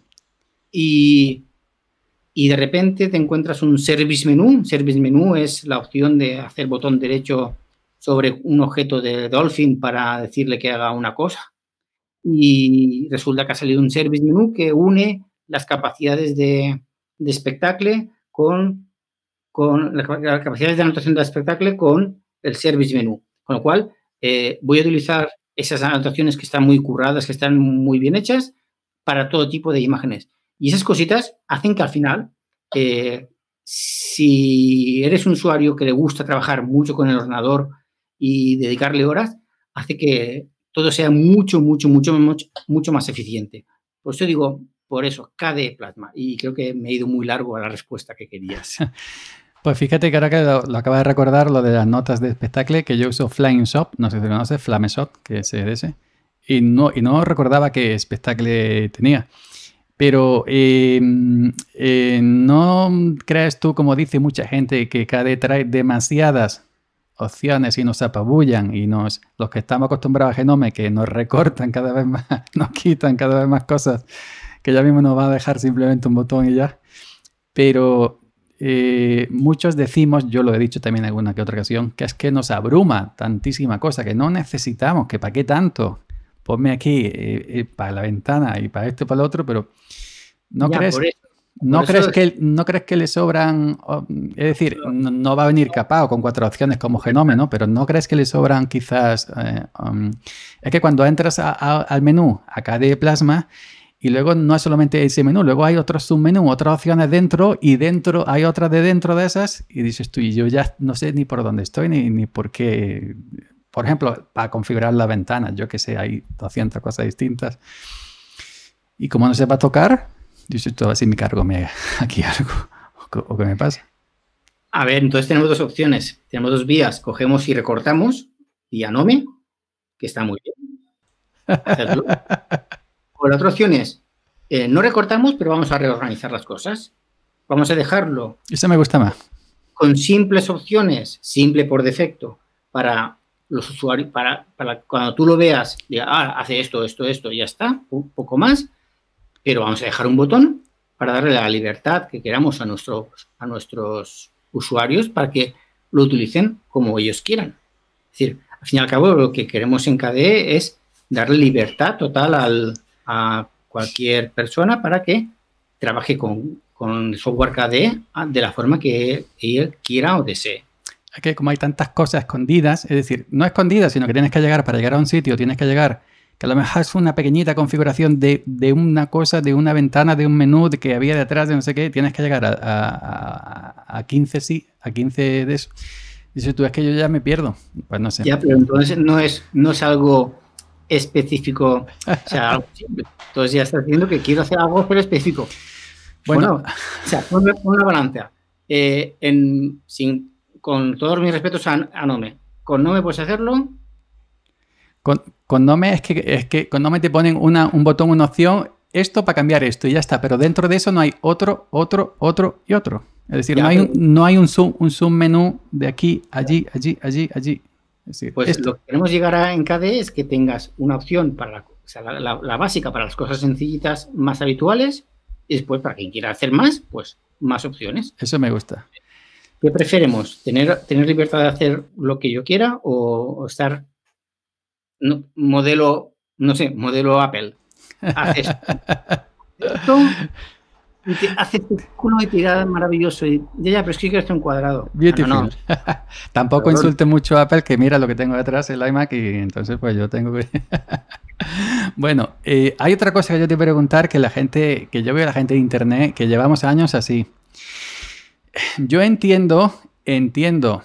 Y, de repente te encuentras un service menú. Service menú es la opción de hacer botón derecho sobre un objeto de Dolphin para decirle que haga una cosa. Y resulta que ha salido un service menú que une las capacidades de, de con, con las capacidades de anotación de espectáculo con el service menú. Con lo cual, eh, voy a utilizar esas anotaciones que están muy curradas, que están muy bien hechas para todo tipo de imágenes. Y esas cositas hacen que al final, eh, si eres un usuario que le gusta trabajar mucho con el ordenador y dedicarle horas, hace que todo sea mucho, mucho, mucho, mucho, mucho más eficiente. Por eso digo, por eso, KDE Plasma. Y creo que me he ido muy largo a la respuesta que querías. Pues fíjate que ahora que lo, acaba acabas de recordar, lo de las notas de espectáculo, que yo uso Flying Shop, no sé si lo conoces, Flameshop, que es ese, y no, y no recordaba qué espectáculo tenía. Pero em, eh, no creas tú, como dice mucha gente, que día trae demasiadas opciones y nos apabullan y nos, los que estamos acostumbrados a Genome, que nos recortan cada vez más, nos quitan cada vez más cosas, que ya mismo nos va a dejar simplemente un botón y ya. Pero eh, muchos decimos, yo lo he dicho también en alguna que otra ocasión, que es que nos abruma tantísima cosa, que no necesitamos, que para qué tanto. Ponme aquí eh, eh, para la ventana y para esto y para lo otro, pero no crees. ¿No, crees que, ¿No crees que le sobran, es decir, no, va a venir capado con cuatro opciones como genómeno, pero no crees que le sobran quizás... Um, es que cuando entras al menú acá de plasma, y luego no es solamente ese menú, luego hay otros submenú, otras opciones dentro y dentro hay otras de dentro de esas y dices tú y yo ya no sé ni por dónde estoy ni, ni por qué. Por ejemplo, para configurar la ventana, yo que sé, hay 200 cosas distintas. Y como no se va a tocar, dices tú, así si me cargo me, aquí algo o, qué me pasa. A ver, entonces tenemos dos opciones, tenemos dos vías, cogemos y recortamos y anome que está muy bien. Hacerlo. otra opción es, eh, no recortamos, pero vamos a reorganizar las cosas. Vamos a dejarlo. Eso me gusta más. Con simples opciones, simple por defecto, para los usuarios, para, cuando tú lo veas, diga, ah, hace esto, esto, esto, ya está, un poco más, pero vamos a dejar un botón para darle la libertad que queramos a, a nuestros usuarios para que lo utilicen como ellos quieran. Es decir, al fin y al cabo, lo que queremos en KDE es darle libertad total al, a cualquier persona para que trabaje con, con software KDE ah, de la forma que él quiera o desee. Es que como hay tantas cosas escondidas, es decir, no escondidas, sino que tienes que llegar para llegar a un sitio, tienes que llegar, que a lo mejor es una pequeñita configuración de, de una cosa, de una ventana, de un menú que había detrás de no sé qué, tienes que llegar a, a, 15 sí, a 15 de eso. si tú, ves que yo ya me pierdo. Pues no sé. Ya, pero entonces no es, no es algo específico. entonces ya está diciendo que quiero hacer algo pero específico. Bueno, o sea, ponme una balanza. Eh, con todos mis respetos a, no Nome. ¿Con me puedes hacerlo? Con, no me es que, es que con me te ponen una, un botón, una opción, esto para cambiar esto y ya está. Pero dentro de eso no hay otro, otro, otro y otro. Es decir, no, hay, no hay un zoom, un zoom menú de aquí, allí, allí, allí, allí pues lo que queremos llegar a en KDE es que tengas una opción para la, básica para las cosas sencillitas más habituales y después para quien quiera hacer más, pues más opciones. Eso me gusta. ¿Qué preferimos? ¿Tener, tener libertad de hacer lo que yo quiera o, estar modelo, no sé, modelo Apple? Haces hace círculo de tirada maravilloso. Y ya, ya, pero es que quiero hacer un cuadrado. Beautiful. Tampoco insulte mucho a Apple, que mira lo que tengo detrás, el iMac, y entonces pues yo tengo que... bueno, eh, hay otra cosa que yo te voy a preguntar, que la gente, que yo veo a la gente de Internet, que llevamos años así. Yo entiendo, entiendo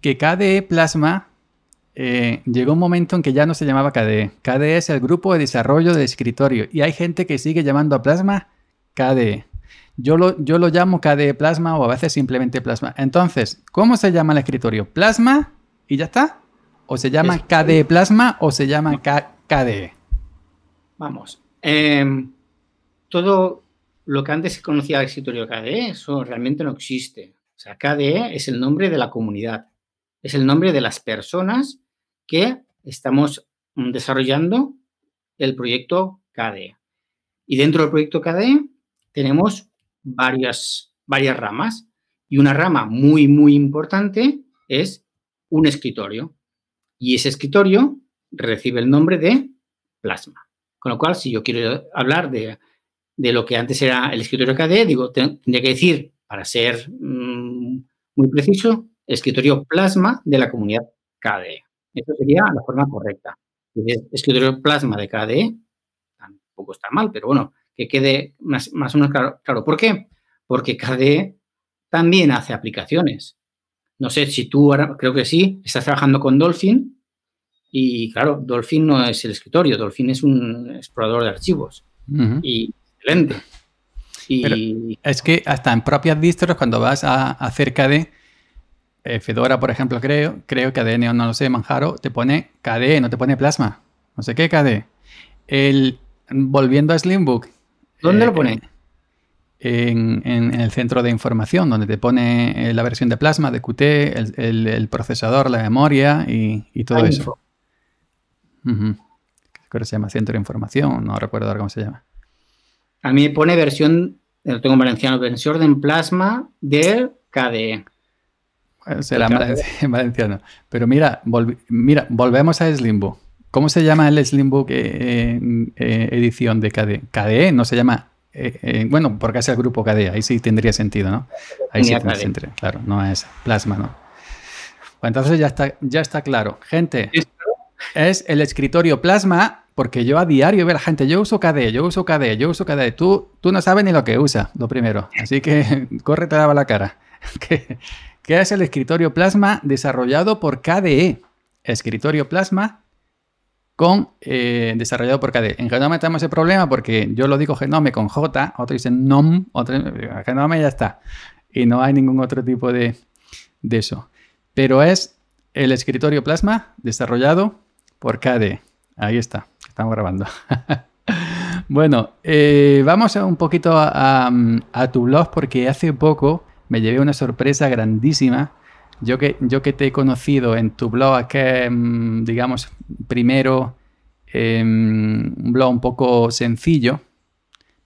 que KDE Plasma eh, llegó un momento en que ya no se llamaba KDE. KDE es el grupo de desarrollo de escritorio y hay gente que sigue llamando a Plasma KDE. Yo lo, llamo KDE Plasma o a veces simplemente Plasma. Entonces, ¿cómo se llama el escritorio? ¿Plasma y ya está? ¿O se llama KDE Plasma o se llama KDE? Vamos. Em, todo lo que antes se conocía el escritorio KDE, eso realmente no existe. O sea, KDE es el nombre de la comunidad, es el nombre de las personas que estamos desarrollando el proyecto KDE. Y dentro del proyecto KDE tenemos varias, varias ramas y una rama muy, muy importante es un escritorio. Y ese escritorio recibe el nombre de plasma. Con lo cual, si yo quiero hablar de, de lo que antes era el escritorio KDE, digo, tendría que decir, para ser mm, muy preciso, escritorio plasma de la comunidad KDE. Eso sería la forma correcta. escritorio plasma de KDE tampoco está mal, pero bueno, que quede más, o menos claro, claro. ¿Por qué? Porque KDE también hace aplicaciones. No sé si tú ahora, creo que sí, estás trabajando con Dolphin y claro, Dolphin no es el escritorio, Dolphin es un explorador de archivos. Y excelente. es que hasta en propias distros, cuando vas a, hacer KDE, eh, Fedora, por ejemplo, creo, creo que ADN, no lo sé, Manjaro, te pone KDE, no te pone Plasma. No sé qué KDE. El, volviendo a Slimbook, ¿Dónde lo eh, pone? En, el centro de información, donde te pone eh, la versión de plasma, de QT, el, procesador, la memoria y, todo eso. ¿Cómo Creo que se llama centro de información, no recuerdo ahora cómo se llama. A mí me pone versión, lo tengo en valenciano, versión de plasma del KDE. será e. en valenciano. Pero mira, mira, volvemos a Slimbo. ¿Cómo se llama el Slimbook book eh, eh, edición de KDE? KDE no se llama. Eh, bueno, porque es el grupo KDE, ahí sí tendría sentido, ¿no? Ahí sí e. tendría sentido, claro, no es Plasma, ¿no? Pues entonces ya está, ya está claro. Gente, es el escritorio Plasma porque yo a diario veo a la gente, yo uso KDE, yo uso KDE, yo uso KDE. Tú, tú no sabes ni lo que usa, lo primero. Así que corre, te la cara. ¿Qué es el escritorio Plasma desarrollado por KDE? Escritorio Plasma con eh, desarrollado por KDE. En Genome tenemos ese problema porque yo lo digo Genome con J, otro dicen NOM, otro eh, Genome ya está. Y no hay ningún otro tipo de, de eso. Pero es el escritorio Plasma desarrollado por KDE. Ahí está, estamos grabando. bueno, eh, vamos un poquito a tu blog porque hace poco me llevé una sorpresa grandísima yo que, te he conocido en tu blog, que mm, digamos, primero, em, un blog un poco sencillo,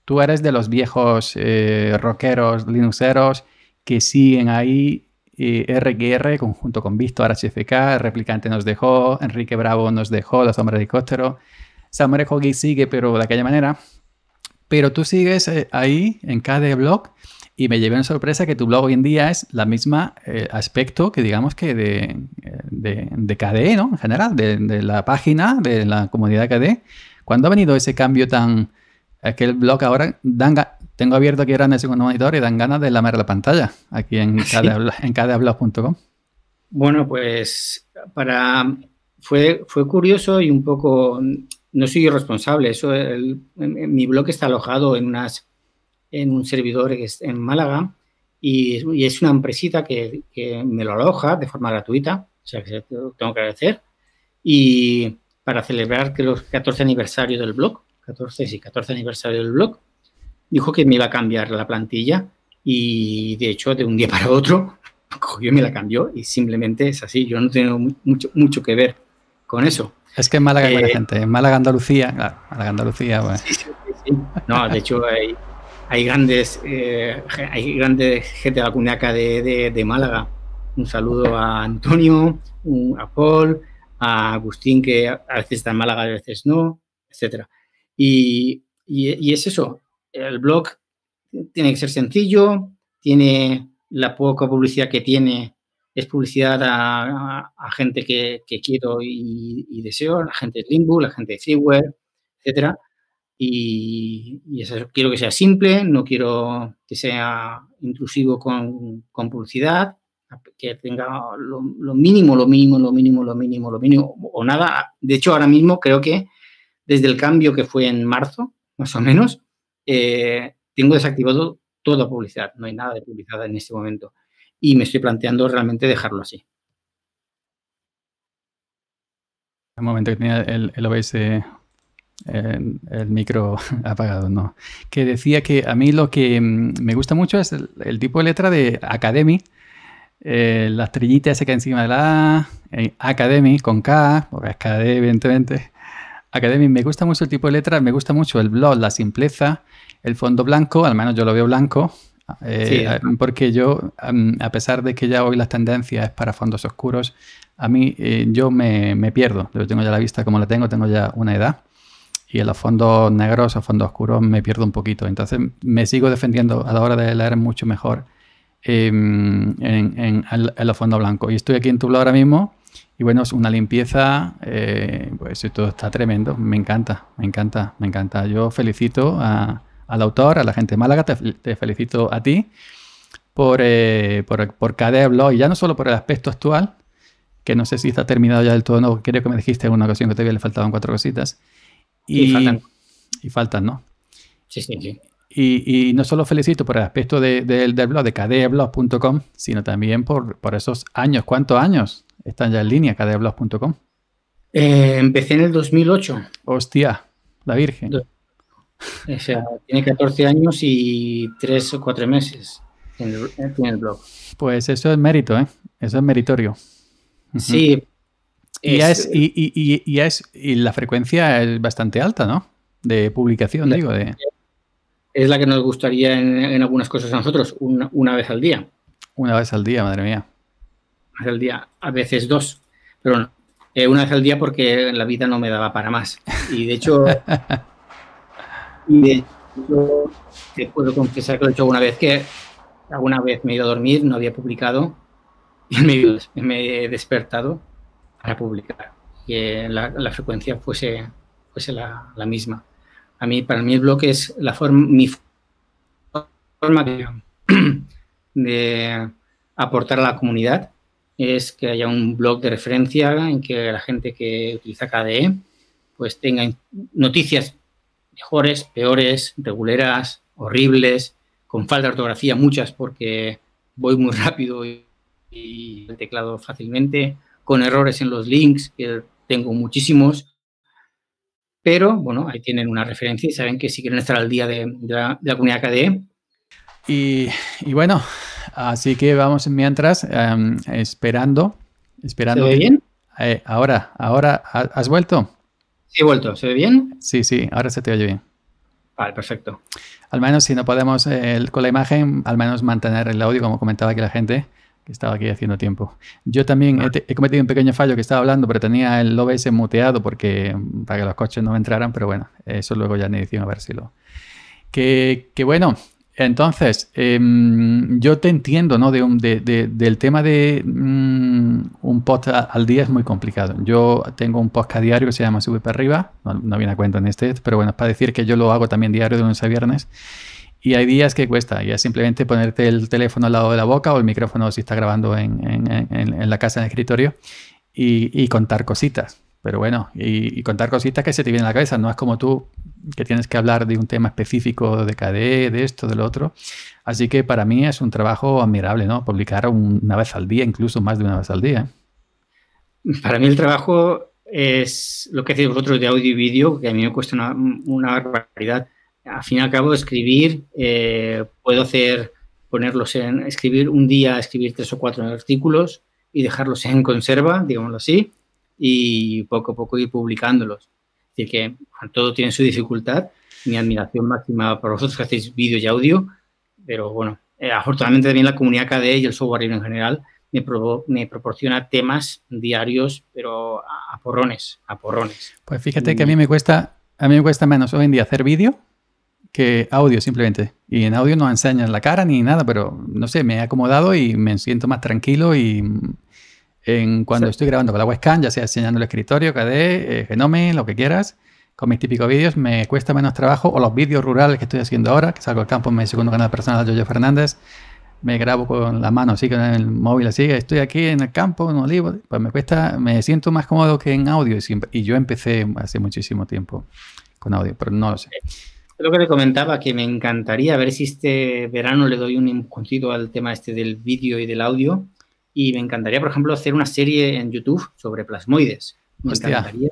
tú eres de los viejos eh, rockeros, linuxeros, que siguen ahí eh, RGR conjunto con Víctor HFK, Replicante nos dejó, Enrique Bravo nos dejó, Los Hombres de Helicóptero, Samuel Hoggy sigue, pero de aquella manera. Pero tú sigues eh, ahí, en cada blog, y me llevé una sorpresa que tu blog hoy en día es la misma eh, aspecto que digamos que de, eh, de, KDE, ¿no? En general, de, la página, de la comunidad KDE. ¿Cuándo ha venido ese cambio tan... el blog ahora, dan, tengo abierto aquí ahora en el segundo monitor y dan ganas de lamer la pantalla aquí en, ¿Sí? Bueno, pues para... Fue, fue curioso y un poco... No soy yo responsable, eso mi blog está alojado en unas en un servidor en Málaga y, es una empresita que, me lo aloja de forma gratuita, o sea que tengo que agradecer. Y para celebrar que los 14 aniversario del blog, 14, sí, 14 aniversario del blog, dijo que me iba a cambiar la plantilla y de hecho de un día para otro cogió y me la cambió y simplemente es así, yo no tengo mucho, mucho que ver con eso. Es que en Málaga hay eh, gente, en Málaga Andalucía, claro, Málaga Andalucía. Pues. No, de hecho hay hay grandes, eh, hay grandes gente de la de, Málaga. Un saludo a Antonio, a Paul, a Agustín, que a veces está en Málaga, a veces no, etc. Y, es eso, el blog tiene que ser sencillo, tiene la poca publicidad que tiene, es publicidad a, gente que, quiero y, deseo, la gente de Limbo, la gente de Freeware, etcétera y, eso, quiero que sea simple, no quiero que sea intrusivo con, con publicidad, que tenga lo, mínimo, lo mínimo, lo mínimo, lo mínimo, lo mínimo, o nada. De hecho, ahora mismo creo que desde el cambio que fue en marzo, más o menos, eh, tengo desactivado toda publicidad. No hay nada de publicidad en este momento. Y me estoy planteando realmente dejarlo así. Un momento que tenía el OBS el, el micro apagado, no. Que decía que a mí lo que mm, me gusta mucho es el, tipo de letra de Academy. Eh, la estrellita esa que encima de la eh, Academy con K, porque es KD, evidentemente. Academy, me gusta mucho el tipo de letra, me gusta mucho el blog, la simpleza, el fondo blanco, al menos yo lo veo blanco, eh, porque yo, a pesar de que ya hoy las tendencias es para fondos oscuros, a mí eh, yo me, me pierdo, yo tengo ya la vista como la tengo, tengo ya una edad y en los fondos negros o fondos oscuros me pierdo un poquito. Entonces me sigo defendiendo a la hora de leer mucho mejor em, en, los fondos blancos. Y estoy aquí en tu blog ahora mismo y bueno, es una limpieza, eh, pues esto está tremendo. Me encanta, me encanta, me encanta. Yo felicito al autor, a la gente de Málaga, te, felicito a ti eh, por, cada blog y ya no solo por el aspecto actual, que no sé si está terminado ya del todo, no, creo que me dijiste en una ocasión que todavía le faltaban cuatro cositas, y, faltan. ¿no? Sí, sí, sí. Y, no solo felicito por el aspecto de, del blog, de cadeblog.com, sino también por, esos años. ¿Cuántos años están ya en línea cadeblog.com? Eh, empecé en el 2008. Hostia, la Virgen. O sea, tiene 14 años y 3 o 4 meses en el, blog. Pues eso es mérito, ¿eh? Eso es meritorio. Sí, y, es, este, y, y, y, es, y la frecuencia es bastante alta, ¿no? De publicación, digo. De... Es la que nos gustaría en, algunas cosas a nosotros, una, vez al día. Una vez al día, madre mía. al día, a veces dos. Pero eh, una vez al día porque en la vida no me daba para más. Y de hecho, y de hecho te puedo confesar que lo he hecho una vez que alguna vez me he ido a dormir, no había publicado, y me, me he despertado para publicar, que la, frecuencia fuese, fuese la, misma. A mí, para mí el blog es la forma, mi forma de aportar a la comunidad, es que haya un blog de referencia en que la gente que utiliza KDE pues tenga noticias mejores, peores, reguleras, horribles, con falta de ortografía, muchas porque voy muy rápido y el teclado fácilmente, con errores en los links, que tengo muchísimos, pero bueno, ahí tienen una referencia y saben que si quieren estar al día de, la, comunidad KDE. Y, bueno, así que vamos mientras em, esperando, esperando. bien? Eh, ahora, ahora, ¿has vuelto? he vuelto. ¿Se ve bien? Sí, sí, ahora se te oye bien. Vale, perfecto. Al menos si no podemos eh, con la imagen, al menos mantener el audio, como comentaba que la gente estaba aquí haciendo tiempo. Yo también ah. he, cometido un pequeño fallo que estaba hablando, pero tenía el OBS muteado porque mm, para que los coches no entraran, pero bueno, eso luego ya en edición a ver si lo... Que, bueno, entonces, em, yo te entiendo, ¿no? De, de, del tema de mm, un post al día es muy complicado. Yo tengo un post a diario que se llama Sube para arriba, no, no viene a cuenta en este, pero bueno, es para decir que yo lo hago también diario de lunes a viernes. Y hay días que cuesta, ya simplemente ponerte el teléfono al lado de la boca o el micrófono si está grabando en, la casa, en el escritorio, y, contar cositas. Pero bueno, y, contar cositas que se te vienen a la cabeza. No es como tú que tienes que hablar de un tema específico de KDE, de esto, de lo otro. Así que para mí es un trabajo admirable, ¿no? Publicar una vez al día, incluso más de una vez al día. Para mí el trabajo es lo que hacéis vosotros de audio y vídeo, que a mí me cuesta una, una barbaridad al fin y al cabo, escribir, eh, puedo hacer, ponerlos en, escribir un día, escribir tres o cuatro artículos y dejarlos en conserva, digámoslo así, y poco a poco ir publicándolos. Así que todo tiene su dificultad. Mi admiración máxima para vosotros que hacéis vídeo y audio, pero bueno, eh, afortunadamente también la comunidad KDE y el software en general me, me, proporciona temas diarios, pero a, a porrones, a porrones. Pues fíjate que a mí me cuesta, a mí me cuesta menos hoy en día hacer vídeo que audio simplemente. Y en audio no enseñan la cara ni nada, pero no sé, me he acomodado y me siento más tranquilo y mm, en, cuando estoy grabando con la webcam, ya sea enseñando el escritorio, KD eh, Genome, lo que quieras, con mis típicos vídeos me cuesta menos trabajo o los vídeos rurales que estoy haciendo ahora, que salgo al campo en mi segundo canal personal, Jojo Fernández, me grabo con la mano así, con el móvil así, estoy aquí en el campo, en Olivo, pues me cuesta, me siento más cómodo que en audio y, y yo empecé hace muchísimo tiempo con audio, pero no lo sé lo que le comentaba, que me encantaría a ver si este verano le doy un empujoncito al tema este del vídeo y del audio. Y me encantaría, por ejemplo, hacer una serie en YouTube sobre plasmoides. Me encantaría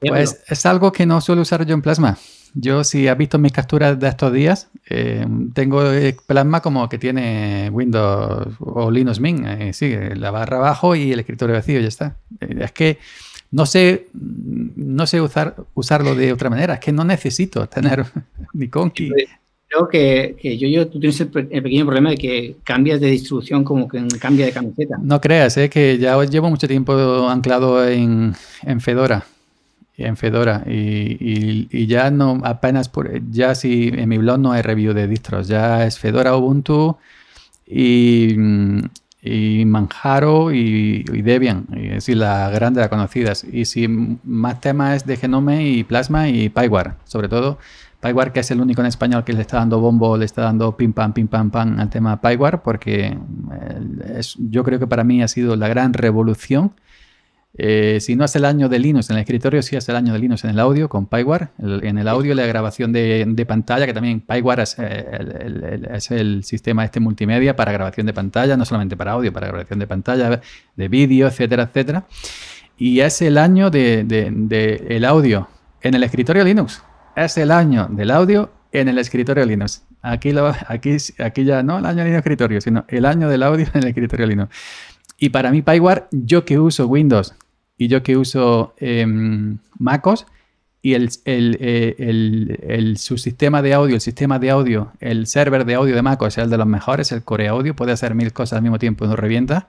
pues, es algo que no suelo usar yo en plasma. Yo, si has visto mis capturas de estos días, eh, tengo eh, plasma como que tiene Windows o Linux Mint. Eh, sí, la barra abajo y el escritorio vacío, ya está. es que no sé, mm, no sé usar, usarlo de otra manera. Es que no necesito tener mi conky. Creo que, yo, yo, tú tienes el, pequeño problema de que cambias de distribución como que cambia de camiseta. No creas, es que ya llevo mucho tiempo anclado en, Fedora. En Fedora. Y, y, ya no, apenas, por, ya si en mi blog no hay review de distros, ya es Fedora Ubuntu. Y, mm, y Manjaro y, Debian, es decir, las grandes, las conocidas. Y si más temas es de Genome y Plasma y PyWare, sobre todo. PyWare, que es el único en español que le está dando bombo, le está dando pim pam, pim pam, pam al tema PyWare, porque eh, yo creo que para mí ha sido la gran revolución eh, si no es el año de Linux en el escritorio, sí es el año de Linux en el audio con PyWare. en el audio, la grabación de, pantalla, que también PyWare eh, es el, sistema este multimedia para grabación de pantalla, no solamente para audio, para grabación de pantalla, de vídeo, etcétera, etcétera. Y es el año del de, el audio en el escritorio Linux. Es el año del audio en el escritorio Linux. Aquí, aquí, aquí ya no el año del escritorio, sino el año del audio en el escritorio Linux. Y para mí, PyWare, yo que uso Windows y yo que uso em, MacOS y eh, el, el, subsistema de audio, el sistema de audio, el server de audio de MacOS es el de los mejores, el Core Audio, puede hacer mil cosas al mismo tiempo, no revienta.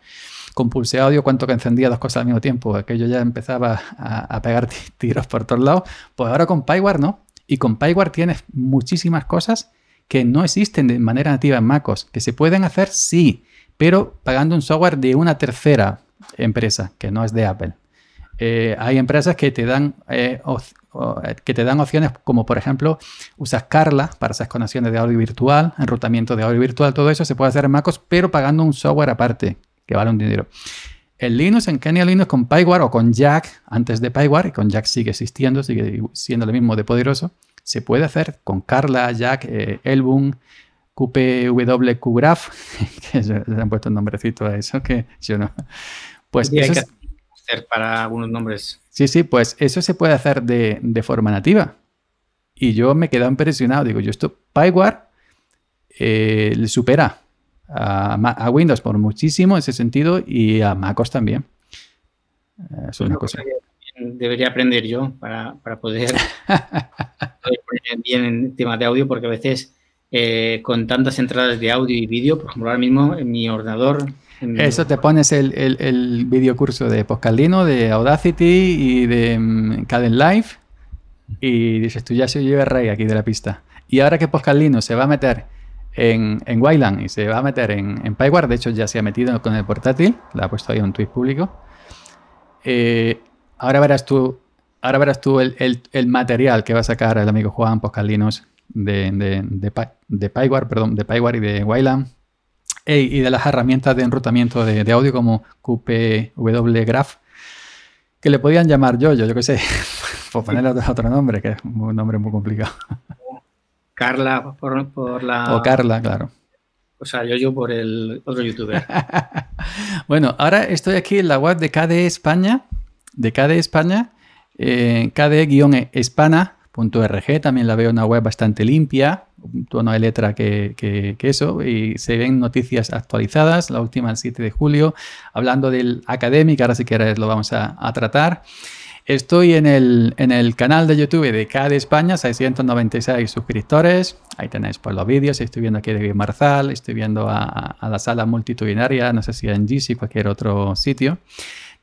Con Pulse Audio, cuánto que encendía dos cosas al mismo tiempo, aquello ya empezaba a, a pegar tiros por todos lados. Pues ahora con PyWare no, y con PyWare tienes muchísimas cosas que no existen de manera nativa en MacOS, que se pueden hacer sí, pero pagando un software de una tercera empresa, que no es de Apple. Eh, hay empresas que te dan eh, eh, que te dan opciones como por ejemplo usas Carla para esas conexiones de audio virtual, enrutamiento de audio virtual, todo eso se puede hacer en MacOS, pero pagando un software aparte que vale un dinero. En Linux, en Kenya Linux, con PyWare o con Jack, antes de PyWare, y con Jack sigue existiendo, sigue siendo lo mismo de poderoso, se puede hacer con Carla, Jack, Elbum, QPW, QGraph, que se han puesto un nombrecito a eso que yo no. Pues eso para algunos nombres. Sí, sí, pues eso se puede hacer de, forma nativa. Y yo me quedo impresionado. Digo, yo esto, PyWare eh, le supera a, Windows por muchísimo en ese sentido y a MacOS también. Eh, es una, cosa. debería aprender yo para, poder, bien en tema de audio, porque a veces eh, con tantas entradas de audio y vídeo, por ejemplo, ahora mismo en mi ordenador Mm. Eso te pones el, el, videocurso de Poscalino de Audacity y de mm, Caden Life y dices, tú ya soy yo el rey aquí de la pista. Y ahora que Poscalino se va a meter en, en y se va a meter en, en de hecho ya se ha metido con el portátil, le ha puesto ahí un tweet público, eh, ahora verás tú, ahora verás tú el, material que va a sacar el amigo Juan Poscaldinos de, de, de, de, de y de Wayland y de las herramientas de enrutamiento de, audio como QPW Graph, que le podían llamar yo, yo, yo qué sé, por ponerle otro nombre, que es un nombre muy complicado. Carla por, la... O Carla, claro. O sea, yo, yo por el otro youtuber. bueno, ahora estoy aquí en la web de KDE España, de KDE España, eh, kde-espana.org, también la veo una web bastante limpia, tono de letra que, que, eso, y se ven noticias actualizadas, la última el 7 de julio, hablando del académico, ahora si quieres lo vamos a, a tratar. Estoy en el, en el, canal de YouTube de de España, 696 suscriptores. Ahí tenéis pues, los vídeos. Estoy viendo aquí de David Marzal, estoy viendo a, a la sala multitudinaria, no sé si en GC, cualquier otro sitio.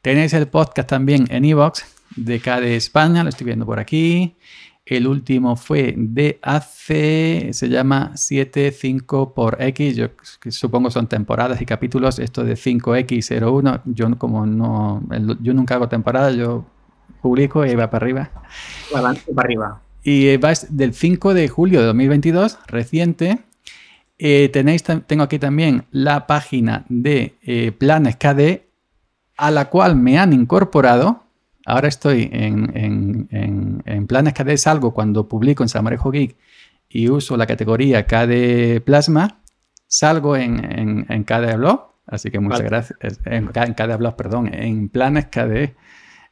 Tenéis el podcast también en Evox de de España, lo estoy viendo por aquí. El último fue de hace, se llama 75 por X, yo supongo son temporadas y capítulos, esto de 5X01, yo como no, yo nunca hago temporadas, yo publico y va para arriba. para arriba. Y eh, va del 5 de julio de 2022, reciente. Eh, tenéis, tengo aquí también la página de eh, Planes KD, a la cual me han incorporado Ahora estoy en, en, en, en planes KDE Salgo cuando publico en Samarejo Geek y uso la categoría KDE Plasma, salgo en, en, KDE Blog, así que muchas gracias. Eh, en, KDE Blog, perdón, en planes KDE.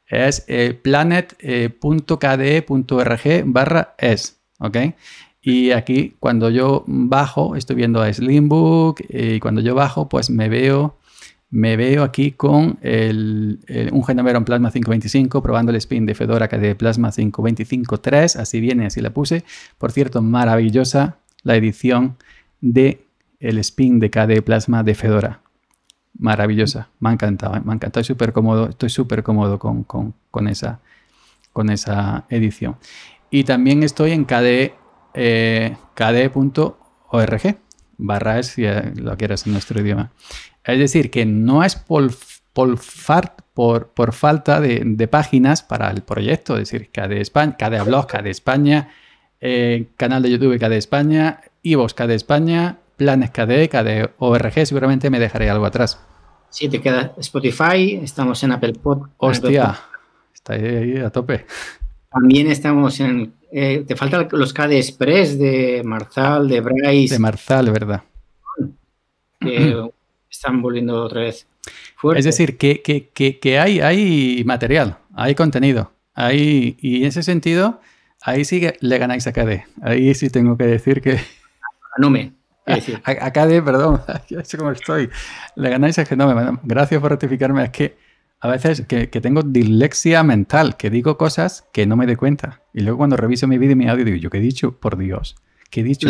Es eh, planet.kde.org eh, barra es, ¿ok? Y aquí cuando yo bajo, estoy viendo a Slimbook y cuando yo bajo, pues me veo me veo aquí con el, un Plasma 525 probando el spin de Fedora KDE Plasma 525.3. Así viene, así la puse. Por cierto, maravillosa la edición de el spin de KDE Plasma de Fedora. Maravillosa. Me ha encantado. Eh, me ha Estoy súper cómodo. Estoy súper cómodo con, esa, con esa edición. Y también estoy en KDE, eh, KDE.org barra es si eh, lo quieres en nuestro idioma. Es decir, que no es por, por, falta de, páginas para el proyecto, es decir, cada España, cada blog, de España, eh, canal de YouTube, cada España, Ivox, cada España, planes KDE, KDE ORG, seguramente me dejaré algo atrás. Sí, te queda Spotify, estamos en Apple Podcast. Hostia, está ahí a tope. También estamos en. Eh, te faltan los KDE Express de Marzal, de Bryce. De Marzal, verdad. Eh, están volviendo otra vez Es decir, que, hay, hay material, hay contenido. y en ese sentido, ahí sí que le ganáis a KD. Ahí sí tengo que decir que. A Nume. A, KD, perdón, ya sé cómo estoy. Le ganáis a Genome. Gracias por ratificarme. Es que a veces que, tengo dislexia mental, que digo cosas que no me doy cuenta. Y luego cuando reviso mi vídeo y mi audio digo, ¿yo qué he dicho? Por Dios, ¿qué he dicho?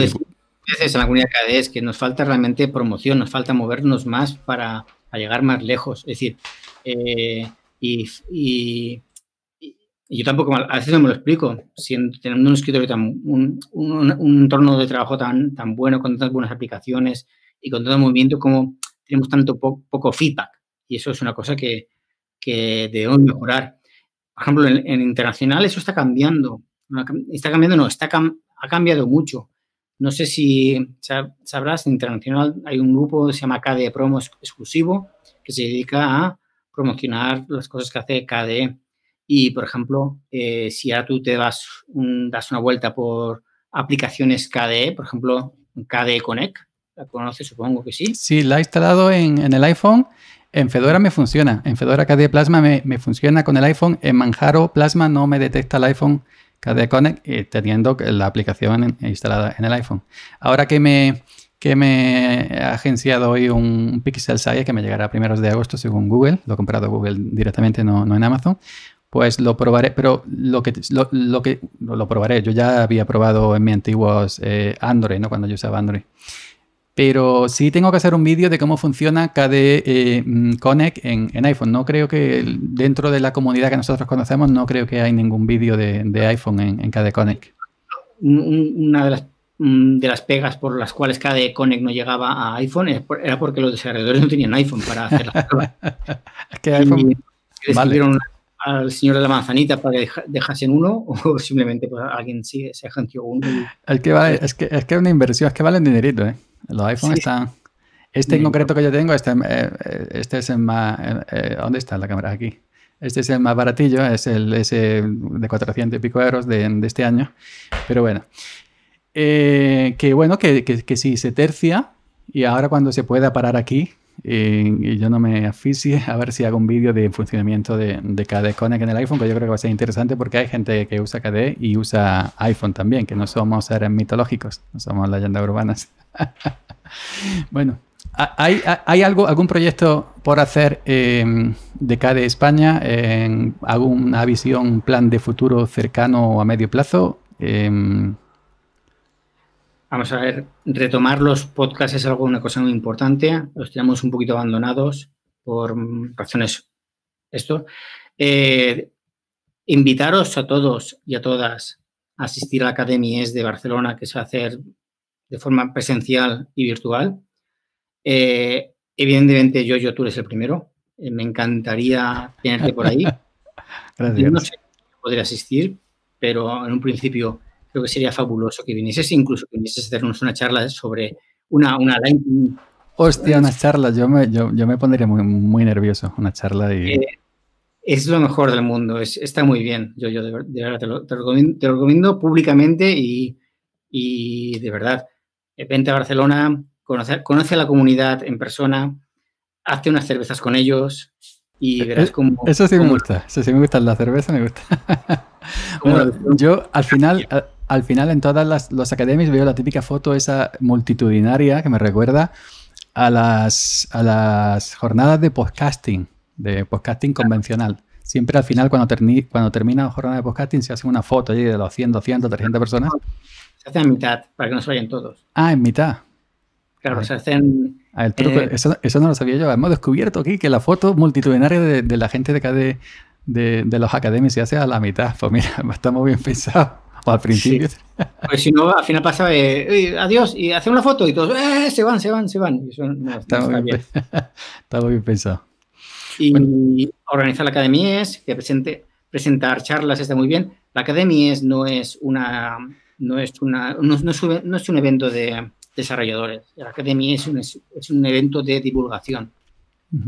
veces en la comunidad KDE que nos falta realmente promoción, nos falta movernos más para, llegar más lejos. Es decir, eh, y, yo tampoco a veces no me lo explico. Siendo, teniendo un escritorio tan, un, entorno de trabajo tan, tan bueno, con tantas buenas aplicaciones y con el movimiento, como tenemos tanto poco feedback. Y eso es una cosa que, que debemos mejorar. Por ejemplo, en, internacional eso está cambiando. Está cambiando, no, está ha cambiado mucho no sé si sabrás, internacional hay un grupo que se llama KDE Promo exclusivo que se dedica a promocionar las cosas que hace KDE. Y, por ejemplo, eh, si ahora tú te vas das una vuelta por aplicaciones KDE, por ejemplo, KDE Connect, la conoces, supongo que sí. Sí, la he instalado en, el iPhone. En Fedora me funciona. En Fedora KDE Plasma me, me, funciona con el iPhone. En Manjaro Plasma no me detecta el iPhone KDE Connect eh, teniendo la aplicación instalada en el iPhone. Ahora que me, que me ha agenciado hoy un Pixel 6 que me llegará a primeros de agosto según Google, lo he comprado Google directamente, no, en Amazon, pues lo probaré, pero lo que lo, lo que lo, probaré, yo ya había probado en mi antiguos eh, Android, ¿no? Cuando yo usaba Android pero sí tengo que hacer un vídeo de cómo funciona KDE eh, mm, Connect en, iPhone. No creo que dentro de la comunidad que nosotros conocemos, no creo que hay ningún vídeo de, iPhone en, en, KDE Connect. Una de las, mm, de las pegas por las cuales KDE Connect no llegaba a iPhone era porque los desarrolladores no tenían iPhone para hacer las pruebas. es que iPhone... ¿Les al señor de la manzanita para que dejasen uno o simplemente pues, alguien se agenció uno. Es, que es, que, es que es una inversión, es que vale dinerito, ¿eh? Los iPhones están... Este en concreto que yo tengo, este, eh, eh, este es el más... Eh, ¿Dónde está la cámara? Aquí. Este es el más baratillo, es el de 400 y pico euros de, este año. Pero bueno. que bueno, que, que, que si se tercia y ahora cuando se pueda parar aquí, y, yo no me aficie a ver si hago un vídeo de funcionamiento de, de KDE Connect en el iPhone, que yo creo que va a ser interesante porque hay gente que usa KDE y usa iPhone también, que no somos seres mitológicos, no somos leyendas urbanas. bueno, ¿hay, ¿hay, algo, algún proyecto por hacer em, de KDE España? ¿Alguna visión, plan de futuro cercano o a medio plazo? Em, Vamos a ver, retomar los podcasts es algo, una cosa muy importante. Los tenemos un poquito abandonados por razones esto. Eh, invitaros a todos y a todas a asistir a la Academia de Barcelona, que se va a hacer de forma presencial y virtual. Eh, evidentemente, yo, yo, tú eres el primero. Eh, me encantaría tenerte por ahí. Gracias. Yo no sé si podría asistir, pero en un principio creo que sería fabuloso que vinieses, incluso que vinieses a hacernos una charla sobre una, una Hostia, una charla, yo me, yo, me pondría muy, nervioso, una charla y... Eh, es lo mejor del mundo, es, está muy bien, yo, yo de, verdad te lo, recomiendo, públicamente y, de verdad, eh, vente a Barcelona, conoce, a la comunidad en persona, hazte unas cervezas con ellos, y eh, verás cómo, Eso sí me gusta, eso sí me gusta, la cerveza me gusta. yo al final, al final en todas las academias veo la típica foto esa multitudinaria que me recuerda a las, a las jornadas de podcasting, de podcasting convencional. Siempre al final, cuando, terminan cuando termina la jornada de podcasting, se hace una foto allí de los 100, 200, 300 personas. Se hace a mitad, para que no se vayan todos. Ah, en mitad. Claro, se hacen... Eh, eso, no lo sabía yo. Hemos descubierto aquí que la foto multitudinaria de, la gente de, acá de, de los academias se hace a la mitad. Pues mira, está bien pensado al principio. Pues si no, al final pasa eh, adiós, y hace una foto y todos, eh, se van, se van, se van. Y eso no, está bien, bien, pensado. Y organizar la Academia es, que presente, presentar charlas está muy bien. La Academia es, no es una, no es una, no, es, un, evento de desarrolladores. La Academia es un, es un evento de divulgación,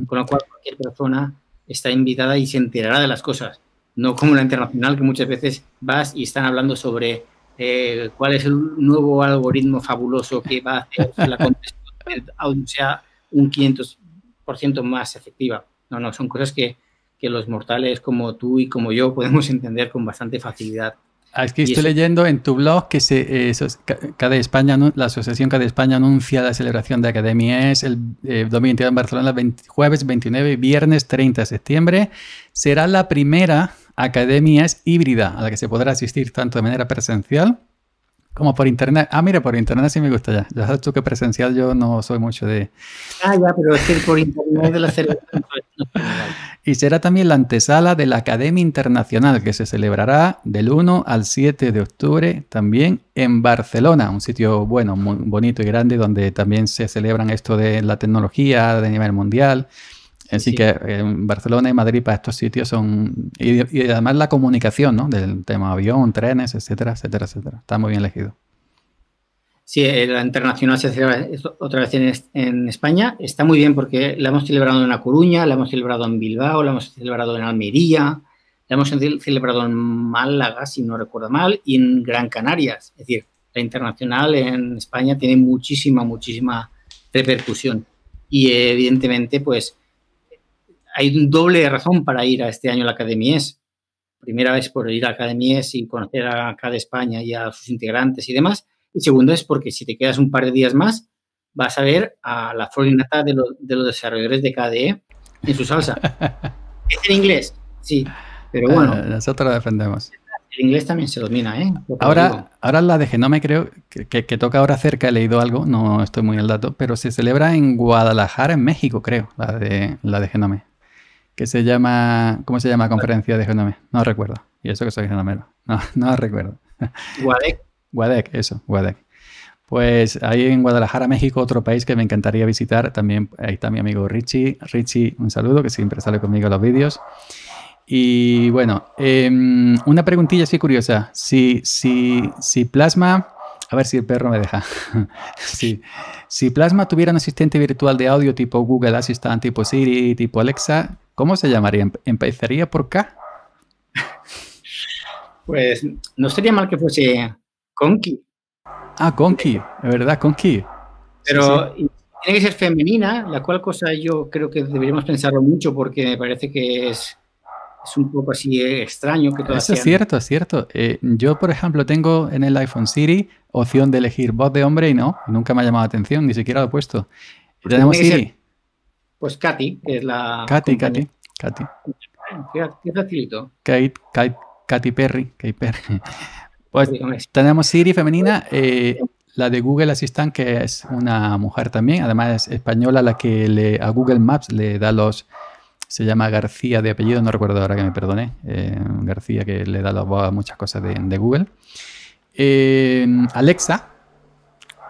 con lo cual cualquier persona está invitada y se enterará de las cosas no como la internacional, que muchas veces vas y están hablando sobre eh, cuál es el nuevo algoritmo fabuloso que va a hacer la contestación sea un 500% más efectiva. No, no, son cosas que, que, los mortales como tú y como yo podemos entender con bastante facilidad. Ah, que estoy leyendo en tu blog que se, eh, España, la Asociación Cada España anuncia la celebración de e, es el eh, domingo en Barcelona, jueves 29 y viernes 30 de septiembre. Será la primera academia es híbrida, a la que se podrá asistir tanto de manera presencial como por internet. Ah, mira, por internet sí me gusta ya. Ya sabes tú que presencial yo no soy mucho de... Ah, ya, pero es que por internet de la celebración. y será también la antesala de la Academia Internacional, que se celebrará del 1 al 7 de octubre también en Barcelona, un sitio bueno, muy bonito y grande, donde también se celebran esto de la tecnología de nivel mundial Así que en eh, Barcelona y Madrid para estos sitios son. Y, además la comunicación, ¿no? Del tema avión, trenes, etcétera, etcétera, etcétera. Está muy bien elegido. Sí, eh, la internacional se celebra otra vez en, en España. Está muy bien porque la hemos celebrado en La Coruña, la hemos celebrado en Bilbao, la hemos celebrado en Almería, la hemos celebrado en Málaga, si no recuerdo mal, y en Gran Canarias. Es decir, la internacional en España tiene muchísima, muchísima repercusión. Y evidentemente, pues hay un doble razón para ir a este año a la Academia ES. Primera vez por ir a la Academia ES y conocer a cada España y a sus integrantes y demás. Y segundo es porque si te quedas un par de días más, vas a ver a la flor de, de los desarrolladores de KDE en su salsa. es en inglés, sí, pero bueno. Eh, nosotros lo defendemos. El inglés también se domina, ¿eh? Ahora, ahora la de Genome creo que, toca ahora cerca, he leído algo, no estoy muy al dato, pero se celebra en Guadalajara, en México, creo, la de, la de Genome que se llama, ¿cómo se llama conferencia de genome? No recuerdo. Y eso que soy genomero. No, recuerdo. Guadec. Guadec, eso, Guadec. Pues ahí en Guadalajara, México, otro país que me encantaría visitar. También ahí está mi amigo Richie. Richie, un saludo, que siempre sale conmigo los vídeos. Y bueno, em, una preguntilla así curiosa. Si, si, si plasma a ver si el perro me deja. sí. Si Plasma tuviera un asistente virtual de audio tipo Google Assistant, tipo Siri, tipo Alexa, ¿cómo se llamaría? ¿Empezaría por K? Pues no sería mal que fuese Conky. Ah, Conky, de verdad, Conky. Pero tiene que ser femenina, la cual cosa yo creo que deberíamos pensarlo mucho porque me parece que es es un poco así eh, extraño que todo Eso es cierto, es cierto. Eh, yo, por ejemplo, tengo en el iPhone Siri opción de elegir voz de hombre y no, nunca me ha llamado la atención, ni siquiera lo he puesto. Pues tenemos Siri. pues Katy, que es la. Katy, Katy, Katy. Qué facilito. Katy Perry, Katy Perry. Pues tenemos Siri femenina, eh, la de Google Assistant, que es una mujer también, además es española la que le, a Google Maps le da los, se llama García de apellido, no recuerdo ahora que me perdone, eh, García que le da la voz a muchas cosas de, Google. Eh, Alexa,